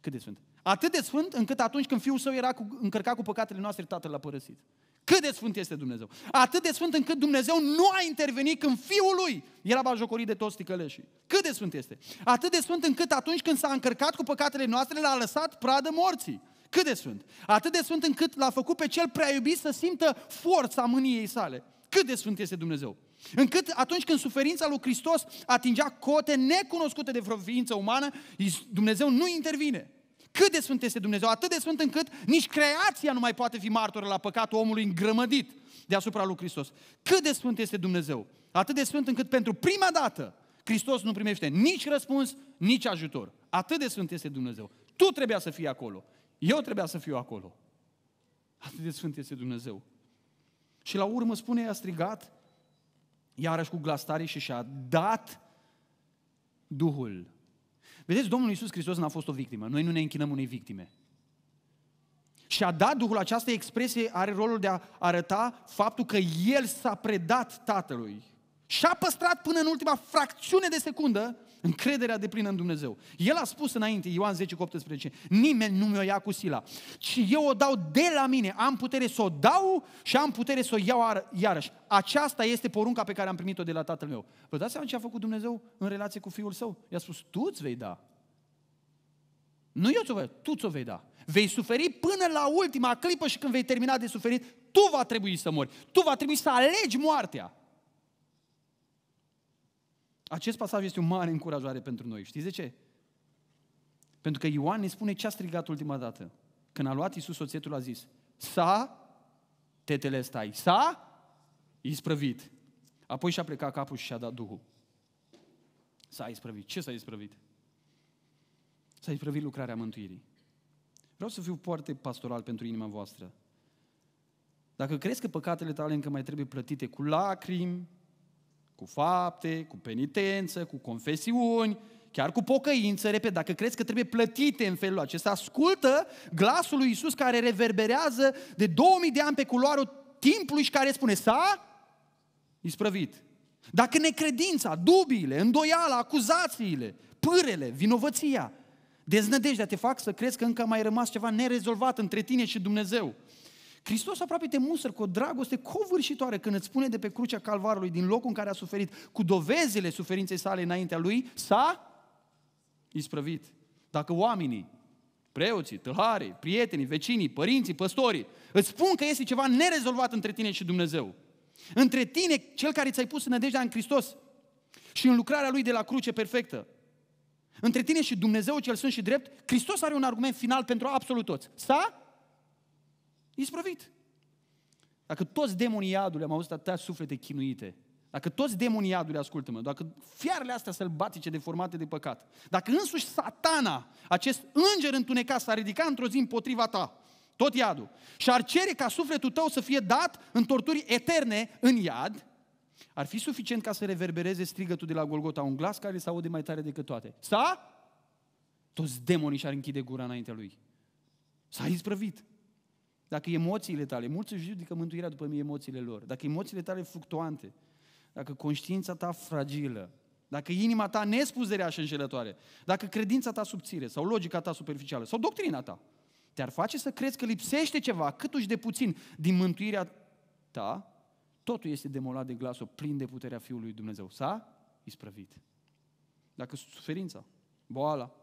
Cât de sfânt? Atât de sfânt încât atunci când Fiul Său era cu, încărcat cu păcatele noastre, Tatăl l-a părăsit. Cât de sfânt este Dumnezeu? Atât de sfânt încât Dumnezeu nu a intervenit când Fiul Lui era bajocorit de toți ticăleșii. Cât de sfânt este? Atât de sfânt încât atunci când s-a încărcat cu păcatele noastre, l-a lăsat pradă morții. Cât de sfânt? Atât de sfânt încât l-a făcut pe cel prea iubit să simtă forța mâniei sale. Cât de sfânt este Dumnezeu? Încât atunci când suferința lui Hristos atingea cote necunoscute de vreo ființă umană, Dumnezeu nu intervine. Cât de sfânt este Dumnezeu? Atât de sfânt încât nici creația nu mai poate fi martoră la păcatul omului îngrămădit deasupra lui Hristos. Cât de sfânt este Dumnezeu? Atât de sfânt încât pentru prima dată Hristos nu primește nici răspuns, nici ajutor. Atât de sfânt este Dumnezeu. Tu trebuia să fii acolo. Eu trebuia să fiu acolo. Atât de sfânt este Dumnezeu. Și la urmă spune, a strigat, iarăși cu glas tare și și-a dat Duhul. Vedeți, Domnul Iisus Hristos n-a fost o victimă. Noi nu ne închinăm unei victime. Și a dat Duhul, această expresie are rolul de a arăta faptul că El s-a predat Tatălui. Și a păstrat până în ultima fracțiune de secundă încrederea de plină în Dumnezeu. El a spus înainte, Ioan 10 cu 18, nimeni nu mi-o ia cu sila, ci eu o dau de la mine, am putere să o dau și am putere să o iau iarăși. Aceasta este porunca pe care am primit-o de la tatăl meu. Vă dați seama ce a făcut Dumnezeu în relație cu fiul său? I-a spus, tu îți vei da. Nu eu ți-o vei, tu ți-o vei da. Vei suferi până la ultima clipă și când vei termina de suferit, tu va trebui să mori. Tu va trebui să alegi moartea. Acest pasaj este o mare încurajare pentru noi. Știți de ce? Pentru că Ioan ne spune ce a strigat ultima dată. Când a luat Iisus soțetul, a zis, Sa, tetele stai, sa, isprăvit. Apoi și-a plecat capul și și-a dat Duhul. S-a isprăvit. Ce s-a isprăvit? S-a isprăvit lucrarea mântuirii. Vreau să fiu foarte pastoral pentru inima voastră. Dacă crezi că păcatele tale încă mai trebuie plătite cu lacrimi, cu fapte, cu penitență, cu confesiuni, chiar cu pocăință, repede, dacă crezi că trebuie plătite în felul acesta, ascultă glasul lui Isus care reverberează de 2000 de ani pe culoarul timpului și care spune, s-a isprăvit. Dacă necredința, dubiile, îndoiala, acuzațiile, pârele, vinovăția, deznădejdea te fac să crezi că încă mai rămas ceva nerezolvat între tine și Dumnezeu, Hristos aproape te musăr cu o dragoste covârșitoare când îți spune de pe crucea calvarului, din locul în care a suferit, cu dovezile suferinței sale înaintea lui, s-a isprăvit. Dacă oamenii, preoții, tâlharii, prietenii, vecinii, părinții, păstorii, îți spun că este ceva nerezolvat între tine și Dumnezeu, între tine, cel care ți-ai pus nădejdea în Hristos și în lucrarea lui de la cruce perfectă, între tine și Dumnezeu cel Sfânt și Drept, Hristos are un argument final pentru absolut toți. S-a Isprăvit. Dacă toți demonii iadului, am auzit atâtea suflete chinuite, dacă toți demonii iadului, ascultă-mă, dacă fiarele astea sălbatice deformate de păcat, dacă însuși satana, acest înger întunecat, s-ar ridica într-o zi împotriva ta, tot iadul, și ar cere ca sufletul tău să fie dat în torturi eterne în iad, ar fi suficient ca să reverbereze strigătul de la Golgota, un glas care se aude mai tare decât toate. Sa? Toți demonii și-ar închide gura înaintea lui. S-a isprăvit. Dacă emoțiile tale, mulți își judecă mântuirea după emoțiile lor, dacă emoțiile tale fluctuante, dacă conștiința ta fragilă, dacă inima ta de și înșelătoare, dacă credința ta subțire sau logica ta superficială sau doctrina ta, te-ar face să crezi că lipsește ceva, câtuși de puțin, din mântuirea ta, totul este demolat de glasul plin de puterea Fiului Dumnezeu. S-a isprăvit. Dacă suferința, boala,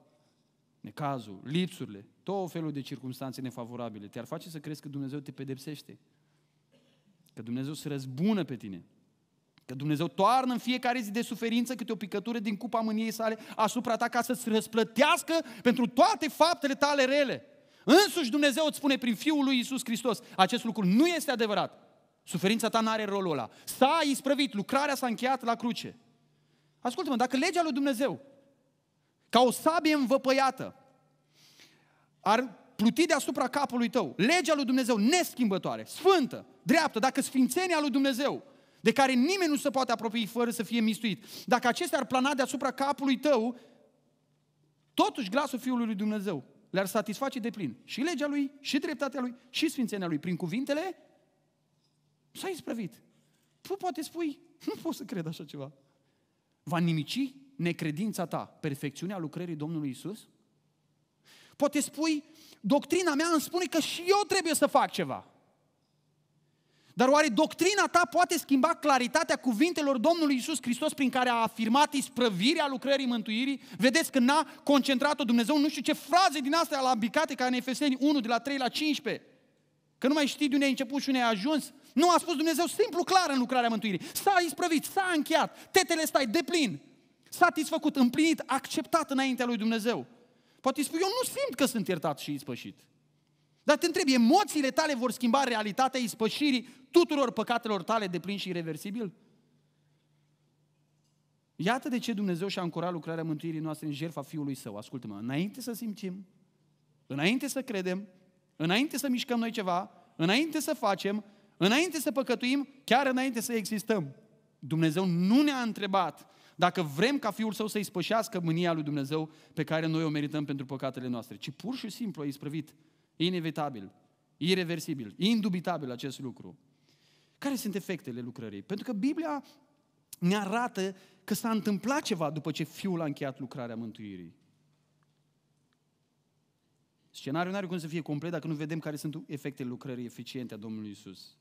necazul, lipsurile, tot felul de circunstanțe nefavorabile, te-ar face să crezi că Dumnezeu te pedepsește. Că Dumnezeu se răzbună pe tine. Că Dumnezeu toarnă în fiecare zi de suferință câte o picătură din cupa mâniei sale asupra ta ca să-ți răsplătească pentru toate faptele tale rele. Însuși Dumnezeu îți spune prin Fiul lui Isus Hristos, acest lucru nu este adevărat. Suferința ta nu are rolul ăla. S-a isprăvit, lucrarea s-a încheiat la cruce. Ascultă-mă, dacă legea lui Dumnezeu ca o sabie învăpăiată, ar pluti deasupra capului tău. Legea lui Dumnezeu neschimbătoare, sfântă, dreaptă, dacă sfințenia lui Dumnezeu, de care nimeni nu se poate apropii fără să fie mistuit, dacă acestea ar plana deasupra capului tău, totuși glasul Fiului lui Dumnezeu le-ar satisface de plin și legea lui, și dreptatea lui, și sfințenia lui. Prin cuvintele s-a isprăvit. Tu păi, poate spui, nu pot să cred așa ceva. Va nimici necredința ta perfecțiunea lucrării Domnului Isus? Poate spui, doctrina mea îmi spune că și eu trebuie să fac ceva. Dar oare doctrina ta poate schimba claritatea cuvintelor Domnului Isus Hristos prin care a afirmat isprăvirea lucrării mântuirii? Vedeți că n-a concentrat-o Dumnezeu, nu știu ce fraze din astea alambicate ca în Efeseni 1, de la 3 la 15. Că nu mai știi de unde ai început și unde ai ajuns. Nu a spus Dumnezeu simplu clar în lucrarea mântuirii. S-a isprăvit, s-a încheiat, tetele stai de plin satisfăcut, împlinit, acceptat înaintea lui Dumnezeu. Poate spui, eu nu simt că sunt iertat și ispășit. Dar te întreb, emoțiile tale vor schimba realitatea ispășirii tuturor păcatelor tale de plin și irreversibil? Iată de ce Dumnezeu și-a încurat lucrarea mântuirii noastre în jertfa Fiului Său. Ascultă-mă, înainte să simțim, înainte să credem, înainte să mișcăm noi ceva, înainte să facem, înainte să păcătuim, chiar înainte să existăm. Dumnezeu nu ne-a întrebat dacă vrem ca Fiul Său să-i spășească mânia lui Dumnezeu pe care noi o merităm pentru păcatele noastre, ci pur și simplu a isprăvit, inevitabil, irreversibil, indubitabil acest lucru. Care sunt efectele lucrării? Pentru că Biblia ne arată că s-a întâmplat ceva după ce Fiul a încheiat lucrarea mântuirii. Scenariul nu are cum să fie complet dacă nu vedem care sunt efectele lucrării eficiente a Domnului Isus.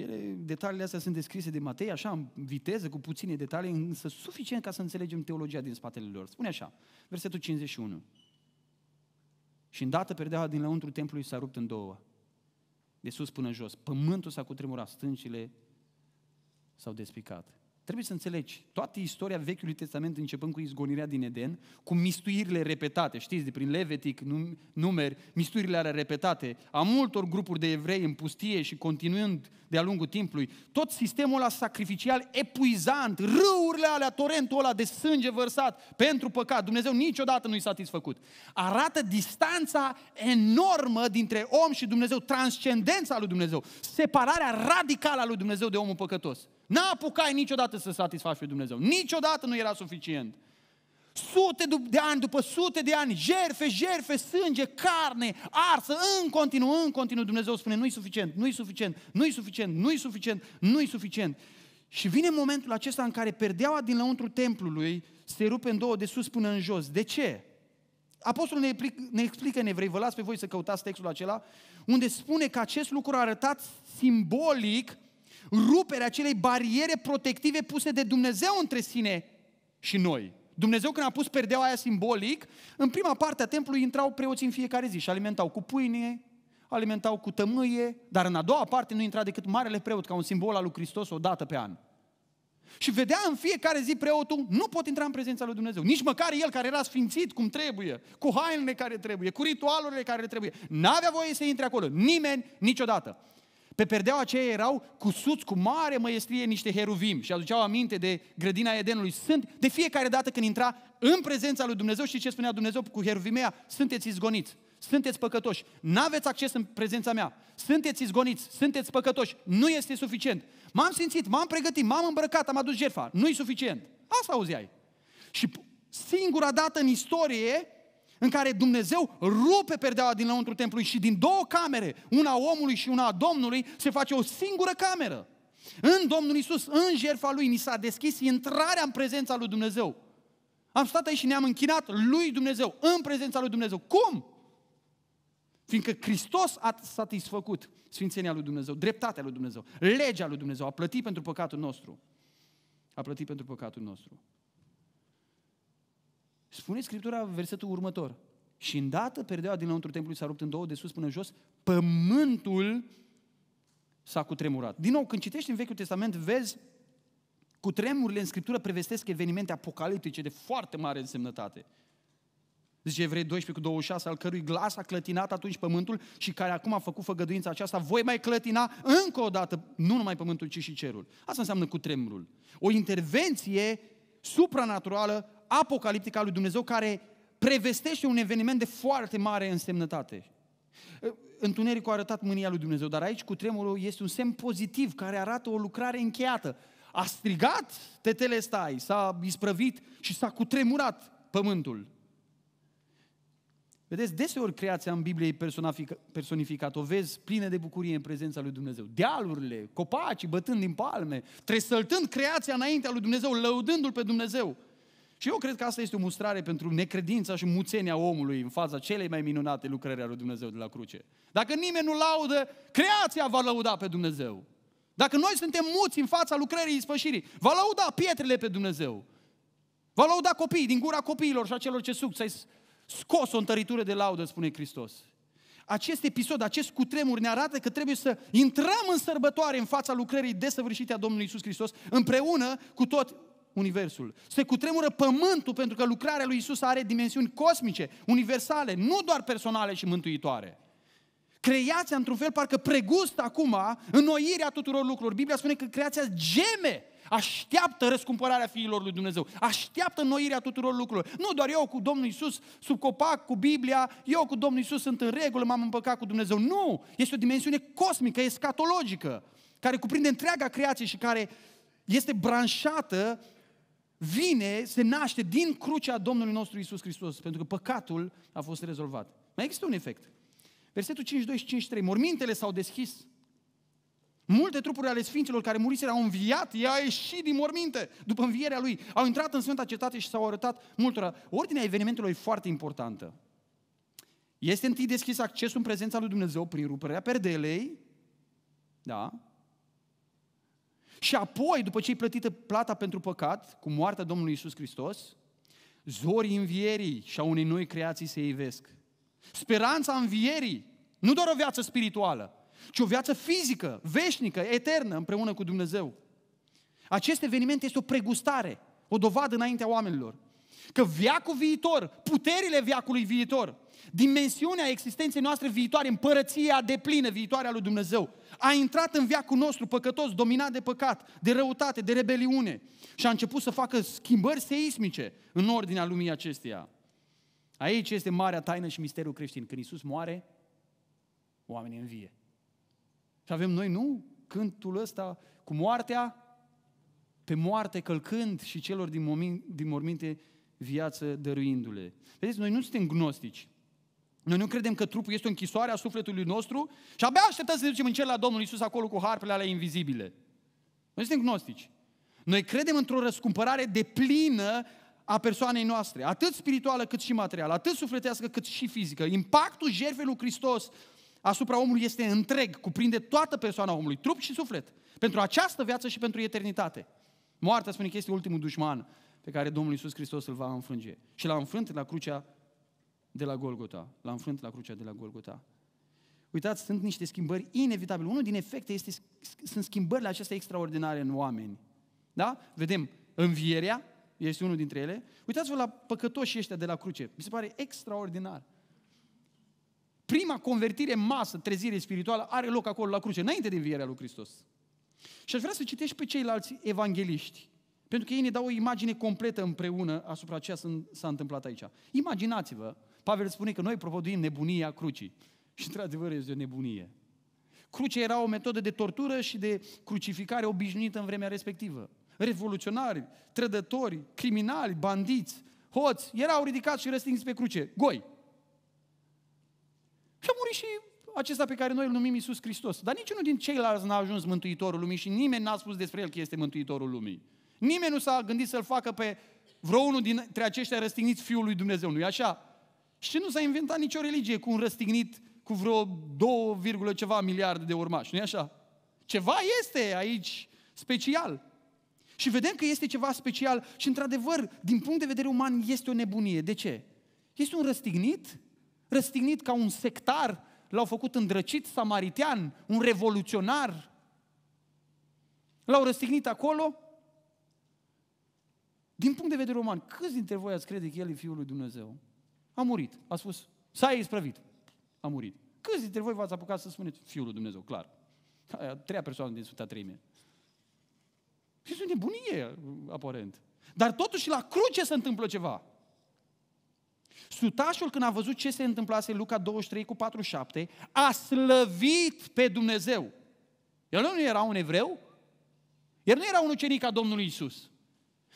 Ele, detaliile astea sunt descrise de Matei, așa, în viteză, cu puține detalii, însă suficient ca să înțelegem teologia din spatele lor. Spune așa, versetul 51. Și îndată perdeaua din lăuntru templului s-a rupt în două, de sus până jos. Pământul s-a cutremurat, stâncile s-au despicat. Trebuie să înțelegi, toată istoria Vechiului Testament, începând cu izgonirea din Eden, cu mistuirile repetate, știți, de prin Levitic, num, numeri, mistuirile alea repetate, a multor grupuri de evrei în pustie și continuând de-a lungul timpului, tot sistemul ăla sacrificial epuizant, râurile alea, torentul ăla de sânge vărsat pentru păcat, Dumnezeu niciodată nu-i satisfăcut. Arată distanța enormă dintre om și Dumnezeu, transcendența lui Dumnezeu, separarea radicală a lui Dumnezeu de omul păcătos. N-apucai niciodată să satisfaci pe Dumnezeu. Niciodată nu era suficient. Sute de ani, după sute de ani, jerfe, jerfe, sânge, carne, arsă, în continuu, în continuu. Dumnezeu spune, nu-i suficient, nu-i suficient, nu-i suficient, nu-i suficient, nu-i suficient. Și vine momentul acesta în care perdeaua din lăuntru templului se rupe în două de sus până în jos. De ce? Apostolul ne, plic, ne explică în evrei, vă las pe voi să căutați textul acela, unde spune că acest lucru a arătat simbolic ruperea acelei bariere protective puse de Dumnezeu între sine și noi. Dumnezeu când a pus perdeaua aia simbolic, în prima parte a templului intrau preoții în fiecare zi și alimentau cu pâine, alimentau cu tămâie, dar în a doua parte nu intra decât marele preot ca un simbol al lui Hristos o dată pe an. Și vedea în fiecare zi preotul, nu pot intra în prezența lui Dumnezeu. Nici măcar el care era sfințit cum trebuie, cu hainele care trebuie, cu ritualurile care trebuie. N-avea voie să intre acolo. Nimeni, niciodată. Pe perdeaua aceea erau cusuți cu mare măiestrie niște heruvim și aduceau aminte de grădina Edenului. Sunt, de fiecare dată când intra în prezența lui Dumnezeu, și ce spunea Dumnezeu cu heruvimea? Sunteți izgoniți, sunteți păcătoși, n-aveți acces în prezența mea, sunteți izgoniți, sunteți păcătoși, nu este suficient. M-am simțit, m-am pregătit, m-am îmbrăcat, am adus jerfa, nu-i suficient. Asta auzeai. Și singura dată în istorie în care Dumnezeu rupe perdeaua din lăuntru templului și din două camere, una a omului și una a Domnului, se face o singură cameră. În Domnul Isus, în jertfa Lui, ni s-a deschis intrarea în prezența Lui Dumnezeu. Am stat aici și ne-am închinat Lui Dumnezeu, în prezența Lui Dumnezeu. Cum? Fiindcă Hristos a satisfăcut sfințenia Lui Dumnezeu, dreptatea Lui Dumnezeu, legea Lui Dumnezeu, a plătit pentru păcatul nostru. A plătit pentru păcatul nostru. Spune Scriptura versetul următor. Și îndată perdeaua lăuntru templului s-a rupt în două, de sus până jos, pământul s-a cutremurat. Din nou, când citești în Vechiul Testament, vezi cu tremurile în Scriptură prevestesc evenimente apocaliptice de foarte mare însemnătate. Zice Evrei 12 cu 26, al cărui glas a clătinat atunci pământul și care acum a făcut făgăduința aceasta, voi mai clătina încă o dată, nu numai pământul, ci și cerul. Asta înseamnă cu tremurul. O intervenție supranaturală apocaliptică a lui Dumnezeu care prevestește un eveniment de foarte mare însemnătate. Ă, întunericul a arătat mânia lui Dumnezeu, dar aici cu tremurul este un semn pozitiv care arată o lucrare încheiată. A strigat tetelestai, s-a isprăvit și s-a cutremurat pământul. Vedeți, deseori creația în Biblie personificat, o vezi plină de bucurie în prezența lui Dumnezeu. Dealurile, copacii bătând din palme, tresăltând creația înaintea lui Dumnezeu, lăudându-L pe Dumnezeu. Și eu cred că asta este o mustrare pentru necredința și muțenia omului în fața celei mai minunate lucrări a lui Dumnezeu de la cruce. Dacă nimeni nu laudă, creația va lăuda pe Dumnezeu. Dacă noi suntem muți în fața lucrării ispășirii, va lăuda pietrele pe Dumnezeu. Va lăuda copiii din gura copiilor și a celor ce suc. ai scos o întăritură de laudă, spune Hristos. Acest episod, acest cutremur ne arată că trebuie să intrăm în sărbătoare în fața lucrării desăvârșite a Domnului Isus Hristos împreună cu tot universul. Se cutremură pământul pentru că lucrarea lui Isus are dimensiuni cosmice, universale, nu doar personale și mântuitoare. Creația, într-un fel, parcă pregustă acum înnoirea tuturor lucrurilor. Biblia spune că creația geme Așteaptă răscumpărarea fiilor lui Dumnezeu. Așteaptă înnoirea tuturor lucrurilor. Nu doar eu cu Domnul Isus sub copac, cu Biblia, eu cu Domnul Isus sunt în regulă, m-am împăcat cu Dumnezeu. Nu! Este o dimensiune cosmică, escatologică, care cuprinde întreaga creație și care este branșată vine, se naște din crucea Domnului nostru Isus Hristos, pentru că păcatul a fost rezolvat. Mai există un efect. Versetul 52 și 53. Mormintele s-au deschis. Multe trupuri ale sfinților care muriseră au înviat, ea a ieșit din morminte după învierea lui. Au intrat în Sfânta Cetate și s-au arătat multora. Ordinea evenimentului e foarte importantă. Este întâi deschis accesul în prezența lui Dumnezeu prin ruperea perdelei, da? Și apoi, după ce e plătită plata pentru păcat, cu moartea Domnului Isus Hristos, zorii învierii și a unei noi creații se ivesc. Speranța învierii, nu doar o viață spirituală, ci o viață fizică, veșnică, eternă, împreună cu Dumnezeu. Acest eveniment este o pregustare, o dovadă înaintea oamenilor. Că viacul viitor, puterile viacului viitor, dimensiunea existenței noastre viitoare, împărăția de plină, viitoarea lui Dumnezeu, a intrat în viacul nostru păcătos, dominat de păcat, de răutate, de rebeliune și a început să facă schimbări seismice în ordinea lumii acesteia. Aici este marea taină și misterul creștin. Când Iisus moare, oamenii învie. Și avem noi, nu, cântul ăsta cu moartea, pe moarte călcând și celor din, momin, din morminte viață dăruindu-le. Vedeți, noi nu suntem gnostici. Noi nu credem că trupul este o închisoare a sufletului nostru și abia așteptăm să ne ducem în cer la Domnul Isus acolo cu harpele alea invizibile. Noi suntem gnostici. Noi credem într-o răscumpărare de plină a persoanei noastre, atât spirituală cât și materială, atât sufletească cât și fizică. Impactul jertfei lui Hristos asupra omului este întreg, cuprinde toată persoana omului, trup și suflet, pentru această viață și pentru eternitate. Moartea, spune că este ultimul dușman pe care Domnul Iisus Hristos îl va înfrânge. Și l-a înfrânt la crucea de la Golgota, la înfrânt la crucea de la Golgota. Uitați, sunt niște schimbări inevitabile. Unul din efecte este, sunt schimbările acestea extraordinare în oameni. Da? Vedem învierea, este unul dintre ele. Uitați-vă la păcătoșii ăștia de la cruce. Mi se pare extraordinar. Prima convertire masă, trezire spirituală, are loc acolo la cruce, înainte de învierea lui Hristos. Și aș vrea să citești pe ceilalți evangeliști, pentru că ei ne dau o imagine completă împreună asupra ceea ce s-a întâmplat aici. Imaginați-vă Pavel spune că noi propăduim nebunia crucii. Și într-adevăr este o nebunie. Crucea era o metodă de tortură și de crucificare obișnuită în vremea respectivă. Revoluționari, trădători, criminali, bandiți, hoți, erau ridicați și răstinți pe cruce. Goi! Și a murit și acesta pe care noi îl numim Isus Hristos. Dar niciunul din ceilalți n-a ajuns Mântuitorul Lumii și nimeni n-a spus despre El că este Mântuitorul Lumii. Nimeni nu s-a gândit să-L facă pe vreunul dintre aceștia răstigniți Fiul lui Dumnezeu. Nu-i așa? Și nu s-a inventat nicio religie cu un răstignit cu vreo 2, ceva miliarde de urmași, nu-i așa? Ceva este aici special. Și vedem că este ceva special și, într-adevăr, din punct de vedere uman, este o nebunie. De ce? Este un răstignit, răstignit ca un sectar, l-au făcut îndrăcit samaritean, un revoluționar. L-au răstignit acolo. Din punct de vedere uman, câți dintre voi ați crede că el e Fiul lui Dumnezeu? a murit. A spus, s-a isprăvit. A murit. Câți dintre voi v-ați apucat să spuneți Fiul lui Dumnezeu, clar. Aia, treia persoană din Sfânta Treime. Și sunt nebunie, aparent. Dar totuși la cruce se întâmplă ceva. Sutașul când a văzut ce se întâmplase Luca 23 cu 47, a slăvit pe Dumnezeu. El nu era un evreu, el nu era un ucenic a Domnului Isus.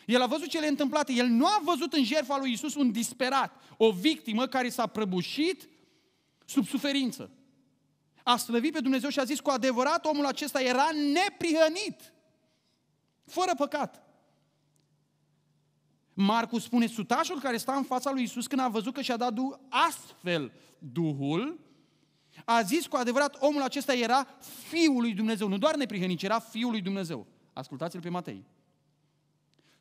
El a văzut ce a întâmplat. El nu a văzut în jertfa lui Isus un disperat, o victimă care s-a prăbușit sub suferință. A slăvit pe Dumnezeu și a zis cu adevărat omul acesta era neprihănit, fără păcat. Marcu spune, sutașul care sta în fața lui Isus când a văzut că și-a dat du- astfel Duhul, a zis cu adevărat omul acesta era Fiul lui Dumnezeu, nu doar neprihănit, era Fiul lui Dumnezeu. Ascultați-l pe Matei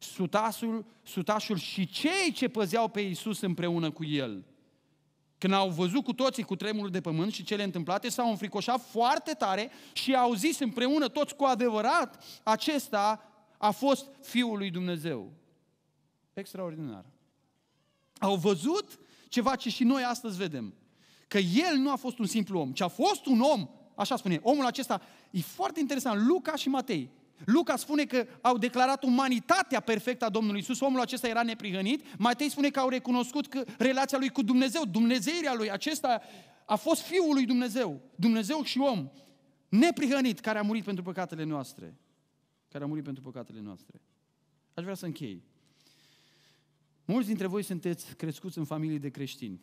sutașul, sutașul și cei ce păzeau pe Iisus împreună cu el. Când au văzut cu toții cu tremurul de pământ și cele întâmplate, s-au înfricoșat foarte tare și au zis împreună toți cu adevărat, acesta a fost Fiul lui Dumnezeu. Extraordinar. Au văzut ceva ce și noi astăzi vedem. Că el nu a fost un simplu om, ci a fost un om, așa spune, omul acesta. E foarte interesant, Luca și Matei Luca spune că au declarat umanitatea perfectă a Domnului Isus, omul acesta era neprihănit. Matei spune că au recunoscut că relația lui cu Dumnezeu, Dumnezeirea lui, acesta a fost Fiul lui Dumnezeu, Dumnezeu și om, neprihănit, care a murit pentru păcatele noastre. Care a murit pentru păcatele noastre. Aș vrea să închei. Mulți dintre voi sunteți crescuți în familii de creștini.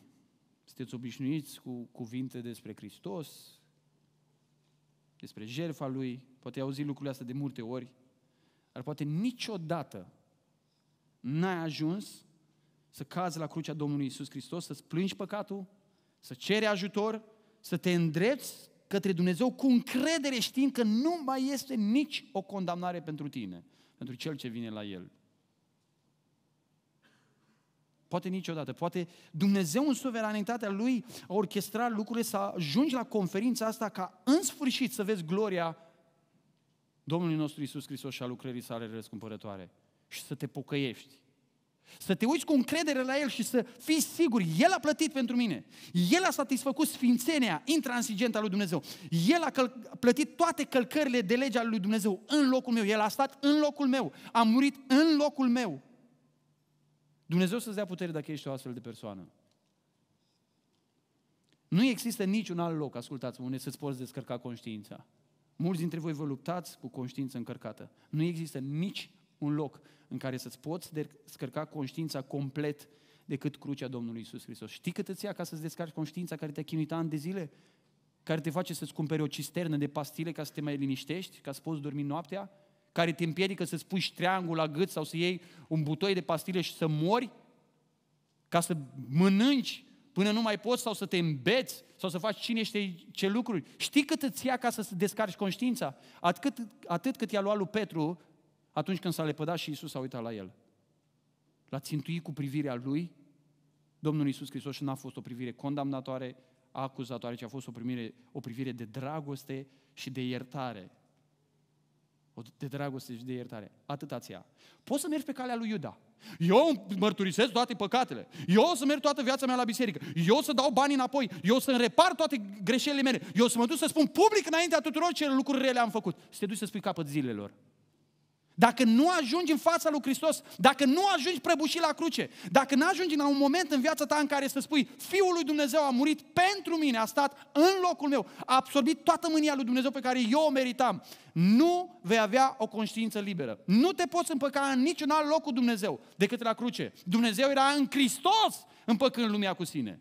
Sunteți obișnuiți cu cuvinte despre Hristos, despre jertfa Lui, poate ai auzit lucrurile astea de multe ori, dar poate niciodată n-ai ajuns să cazi la crucea Domnului Isus Hristos, să-ți plângi păcatul, să ceri ajutor, să te îndrepți către Dumnezeu cu încredere știind că nu mai este nici o condamnare pentru tine, pentru cel ce vine la El. Poate niciodată. Poate Dumnezeu în suveranitatea Lui a orchestrat lucrurile să ajungi la conferința asta ca în sfârșit să vezi gloria Domnului nostru Isus Hristos și a lucrării sale răscumpărătoare și să te pocăiești. Să te uiți cu încredere la El și să fii sigur, El a plătit pentru mine. El a satisfăcut sfințenia intransigentă a lui Dumnezeu. El a căl- plătit toate călcările de legea lui Dumnezeu în locul meu. El a stat în locul meu. A murit în locul meu. Dumnezeu să-ți dea putere dacă ești o astfel de persoană. Nu există niciun alt loc, ascultați-mă, unde să-ți poți descărca conștiința. Mulți dintre voi vă luptați cu conștiință încărcată. Nu există nici un loc în care să-ți poți descărca conștiința complet decât crucea Domnului Isus Hristos. Știi cât îți ia ca să-ți descarci conștiința care te-a chinuit ani de zile? Care te face să-ți cumperi o cisternă de pastile ca să te mai liniștești, ca să poți dormi noaptea? Care te împiedică să-ți pui ștreangul la gât sau să iei un butoi de pastile și să mori? Ca să mănânci până nu mai poți sau să te îmbeți sau să faci cine știe ce lucruri. Știi cât îți ia ca să descarci conștiința? Atât, atât cât i-a luat lui Petru atunci când s-a lepădat și Isus a uitat la el. L-a țintuit cu privirea lui, Domnul Isus Hristos și n-a fost o privire condamnatoare, acuzatoare, ci a fost o privire, o privire de dragoste și de iertare de dragoste și de iertare. Atâta ți Poți să mergi pe calea lui Iuda. Eu mărturisesc toate păcatele. Eu o să merg toată viața mea la biserică. Eu o să dau bani înapoi. Eu o să repar toate greșelile mele. Eu o să mă duc să spun public înaintea tuturor ce lucruri rele am făcut. Să te duci să spui capăt zilelor. Dacă nu ajungi în fața lui Hristos, dacă nu ajungi prăbușit la cruce, dacă nu ajungi la un moment în viața ta în care să spui Fiul lui Dumnezeu a murit pentru mine, a stat în locul meu, a absorbit toată mânia lui Dumnezeu pe care eu o meritam, nu vei avea o conștiință liberă. Nu te poți împăca în niciun alt loc cu Dumnezeu decât la cruce. Dumnezeu era în Hristos împăcând lumea cu sine.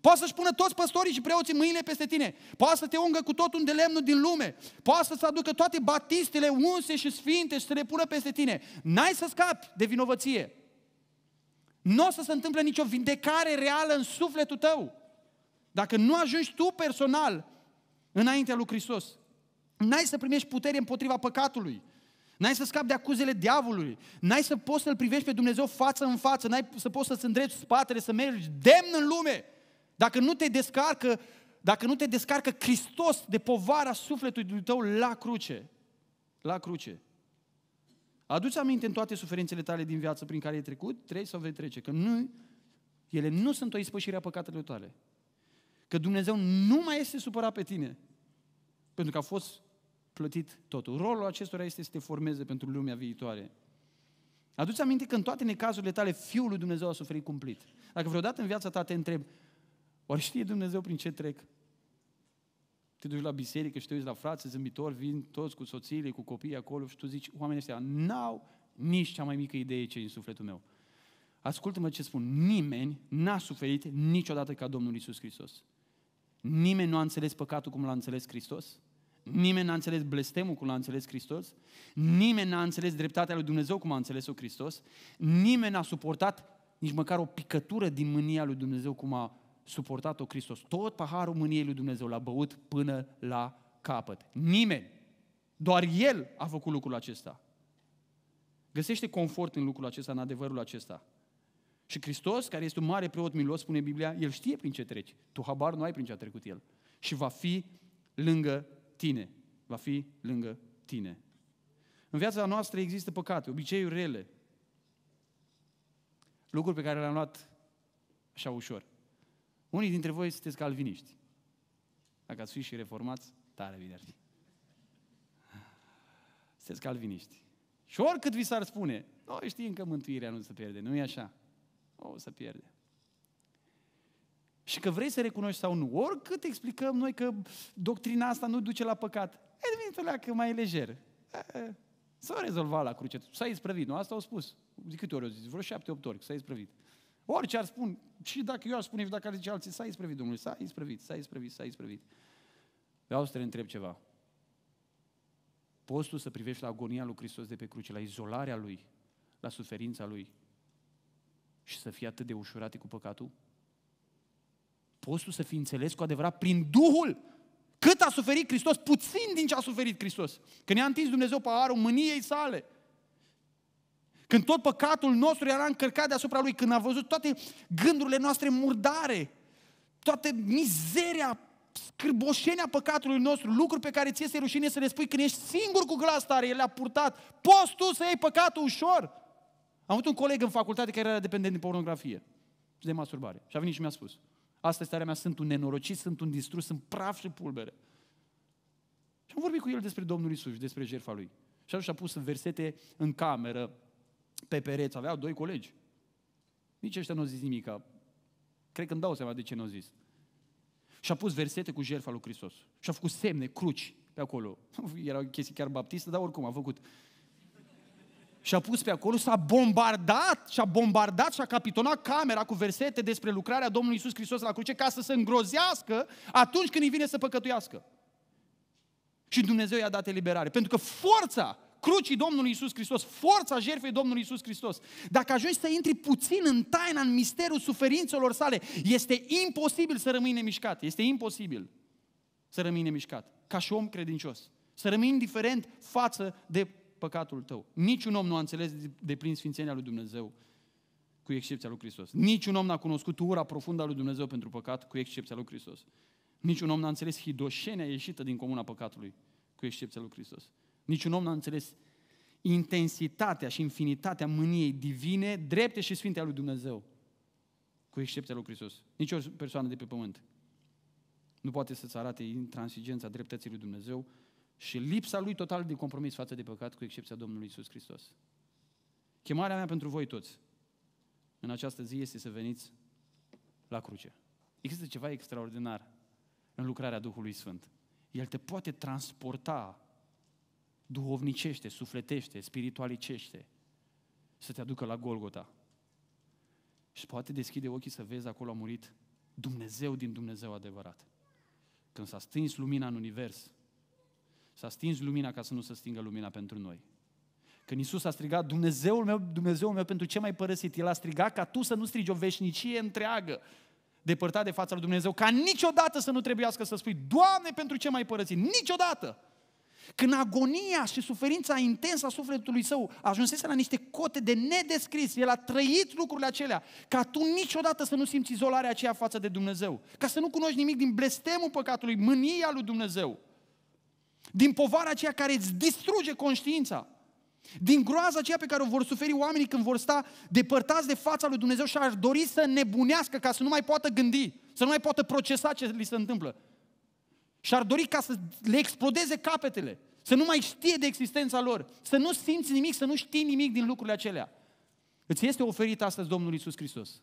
Poate să-și pună toți păstorii și preoții mâinile peste tine. Poate să te ungă cu tot un de lemnul din lume. Poate să-ți aducă toate batistele unse și sfinte și să le pună peste tine. N-ai să scapi de vinovăție. Nu o să se întâmple nicio vindecare reală în sufletul tău. Dacă nu ajungi tu personal înaintea lui Hristos, n-ai să primești putere împotriva păcatului. N-ai să scapi de acuzele diavolului. N-ai să poți să-L privești pe Dumnezeu față în față. N-ai să poți să-ți îndrepti spatele, să mergi demn în lume. Dacă nu te descarcă, dacă nu te descarcă Hristos de povara sufletului tău la cruce, la cruce, aduți aminte în toate suferințele tale din viață prin care ai trecut, trei sau vei trece, că nu, ele nu sunt o ispășire a păcatelor tale. Că Dumnezeu nu mai este supărat pe tine, pentru că a fost plătit totul. Rolul acestora este să te formeze pentru lumea viitoare. Aduți aminte că în toate necazurile tale, Fiul lui Dumnezeu a suferit cumplit. Dacă vreodată în viața ta te întreb, Oare știe Dumnezeu prin ce trec? Te duci la biserică și te uiți la frate, zâmbitori, vin toți cu soțiile, cu copiii acolo și tu zici, oamenii ăștia n-au nici cea mai mică idee ce e în sufletul meu. Ascultă-mă ce spun, nimeni n-a suferit niciodată ca Domnul Isus Hristos. Nimeni nu a înțeles păcatul cum l-a înțeles Hristos. Nimeni n-a înțeles blestemul cum l-a înțeles Hristos. Nimeni n-a înțeles dreptatea lui Dumnezeu cum a înțeles-o Hristos. Nimeni n-a suportat nici măcar o picătură din mânia lui Dumnezeu cum a suportat-o Hristos. Tot paharul mâniei lui Dumnezeu l-a băut până la capăt. Nimeni. Doar El a făcut lucrul acesta. Găsește confort în lucrul acesta, în adevărul acesta. Și Hristos, care este un mare preot milos, spune Biblia, El știe prin ce treci. Tu habar nu ai prin ce a trecut El. Și va fi lângă tine. Va fi lângă tine. În viața noastră există păcate, obiceiuri rele, lucruri pe care le-am luat așa ușor. Unii dintre voi sunteți calviniști. Dacă ați fi și reformați, tare bine ar fi. Sunteți calviniști. Și oricât vi s-ar spune, noi știm că mântuirea nu se pierde, nu e așa? O, să pierde. Și că vrei să recunoști sau nu, oricât explicăm noi că doctrina asta nu duce la păcat, e devine că mai e lejer. S-a rezolvat la cruce, s-a isprăvit, nu? Asta au spus. De câte ori au zis? Vreo șapte, opt ori, s-a isprăvit. Orice ar spune, și dacă eu aș spune, și dacă ar zice alții, s-a isprăvit Domnul, s-a isprăvit, s-a isprăvit, s-a isprăvit. Vreau să te întreb ceva. Poți tu să privești la agonia lui Hristos de pe cruce, la izolarea Lui, la suferința Lui și să fii atât de ușurat cu păcatul? Poți tu să fii înțeles cu adevărat prin Duhul cât a suferit Hristos, puțin din ce a suferit Hristos. Că ne-a întins Dumnezeu paharul mâniei sale. Când tot păcatul nostru era încărcat deasupra Lui, când a văzut toate gândurile noastre murdare, toată mizeria, scârboșenia păcatului nostru, lucruri pe care ți este rușine să le spui când ești singur cu glas tare, El a purtat, poți tu să iei păcatul ușor. Am avut un coleg în facultate care era dependent de pornografie și de masturbare. Și a venit și mi-a spus, asta este starea mea, sunt un nenorocit, sunt un distrus, sunt praf și pulbere. Și am vorbit cu el despre Domnul Isus despre jertfa lui. Și atunci a pus în versete în cameră pe pereți, aveau doi colegi. Nici ăștia nu au zis nimic. Cred că îmi dau seama de ce nu au zis. Și a pus versete cu jertfa lui Hristos. Și a făcut semne, cruci pe acolo. Era chestie chiar baptistă, dar oricum a făcut. Și a pus pe acolo, s-a bombardat, și a bombardat și a capitonat camera cu versete despre lucrarea Domnului Isus Hristos la cruce ca să se îngrozească atunci când îi vine să păcătuiască. Și Dumnezeu i-a dat eliberare. Pentru că forța crucii Domnului Isus Hristos, forța jertfei Domnului Isus Hristos. Dacă ajungi să intri puțin în taina, în misterul suferințelor sale, este imposibil să rămâi nemișcat. Este imposibil să rămâi nemișcat, ca și om credincios. Să rămâi indiferent față de păcatul tău. Niciun om nu a înțeles de plin sfințenia lui Dumnezeu, cu excepția lui Hristos. Niciun om n-a cunoscut ura profundă a lui Dumnezeu pentru păcat, cu excepția lui Hristos. Niciun om n-a înțeles hidoșenia ieșită din comuna păcatului, cu excepția lui Hristos. Niciun om n-a înțeles intensitatea și infinitatea mâniei divine, drepte și sfinte a lui Dumnezeu, cu excepția lui Hristos. Nici o persoană de pe pământ nu poate să-ți arate intransigența dreptății lui Dumnezeu și lipsa lui total de compromis față de păcat, cu excepția Domnului Isus Hristos. Chemarea mea pentru voi toți în această zi este să veniți la cruce. Există ceva extraordinar în lucrarea Duhului Sfânt. El te poate transporta duhovnicește, sufletește, spiritualicește, să te aducă la Golgota. Și poate deschide ochii să vezi acolo a murit Dumnezeu din Dumnezeu adevărat. Când s-a stins lumina în univers, s-a stins lumina ca să nu se stingă lumina pentru noi. Când Isus a strigat, Dumnezeul meu, Dumnezeul meu, pentru ce mai părăsit? El a strigat ca tu să nu strigi o veșnicie întreagă depărtat de fața lui Dumnezeu, ca niciodată să nu trebuiască să spui, Doamne, pentru ce mai părăsit? Niciodată! Când agonia și suferința intensă a sufletului său ajunsese la niște cote de nedescris, el a trăit lucrurile acelea, ca tu niciodată să nu simți izolarea aceea față de Dumnezeu, ca să nu cunoști nimic din blestemul păcatului, mânia lui Dumnezeu, din povara aceea care îți distruge conștiința, din groaza aceea pe care o vor suferi oamenii când vor sta depărtați de fața lui Dumnezeu și ar dori să nebunească ca să nu mai poată gândi, să nu mai poată procesa ce li se întâmplă. Și ar dori ca să le explodeze capetele, să nu mai știe de existența lor, să nu simți nimic, să nu știi nimic din lucrurile acelea. Îți este oferit astăzi Domnul Isus Hristos.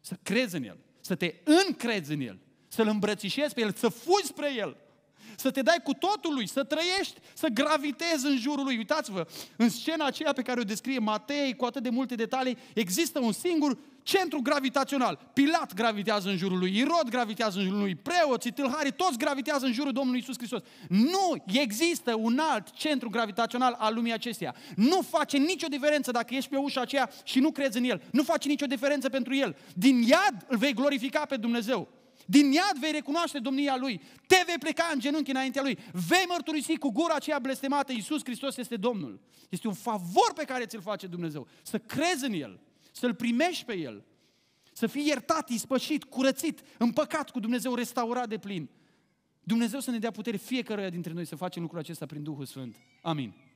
Să crezi în El, să te încrezi în El, să-L îmbrățișezi pe El, să fugi spre El – să te dai cu totul lui, să trăiești, să gravitezi în jurul lui. Uitați-vă, în scena aceea pe care o descrie Matei cu atât de multe detalii, există un singur centru gravitațional. Pilat gravitează în jurul lui, Irod gravitează în jurul lui, preoții, tâlharii, toți gravitează în jurul Domnului Isus Hristos. Nu există un alt centru gravitațional al lumii acesteia. Nu face nicio diferență dacă ești pe ușa aceea și nu crezi în El. Nu face nicio diferență pentru El. Din iad îl vei glorifica pe Dumnezeu. Din iad vei recunoaște domnia Lui. Te vei pleca în genunchi înaintea Lui. Vei mărturisi cu gura aceea blestemată. Iisus Hristos este Domnul. Este un favor pe care ți-l face Dumnezeu. Să crezi în El. Să-L primești pe El. Să fii iertat, ispășit, curățit, împăcat cu Dumnezeu, restaurat de plin. Dumnezeu să ne dea putere fiecăruia dintre noi să facem lucrul acesta prin Duhul Sfânt. Amin.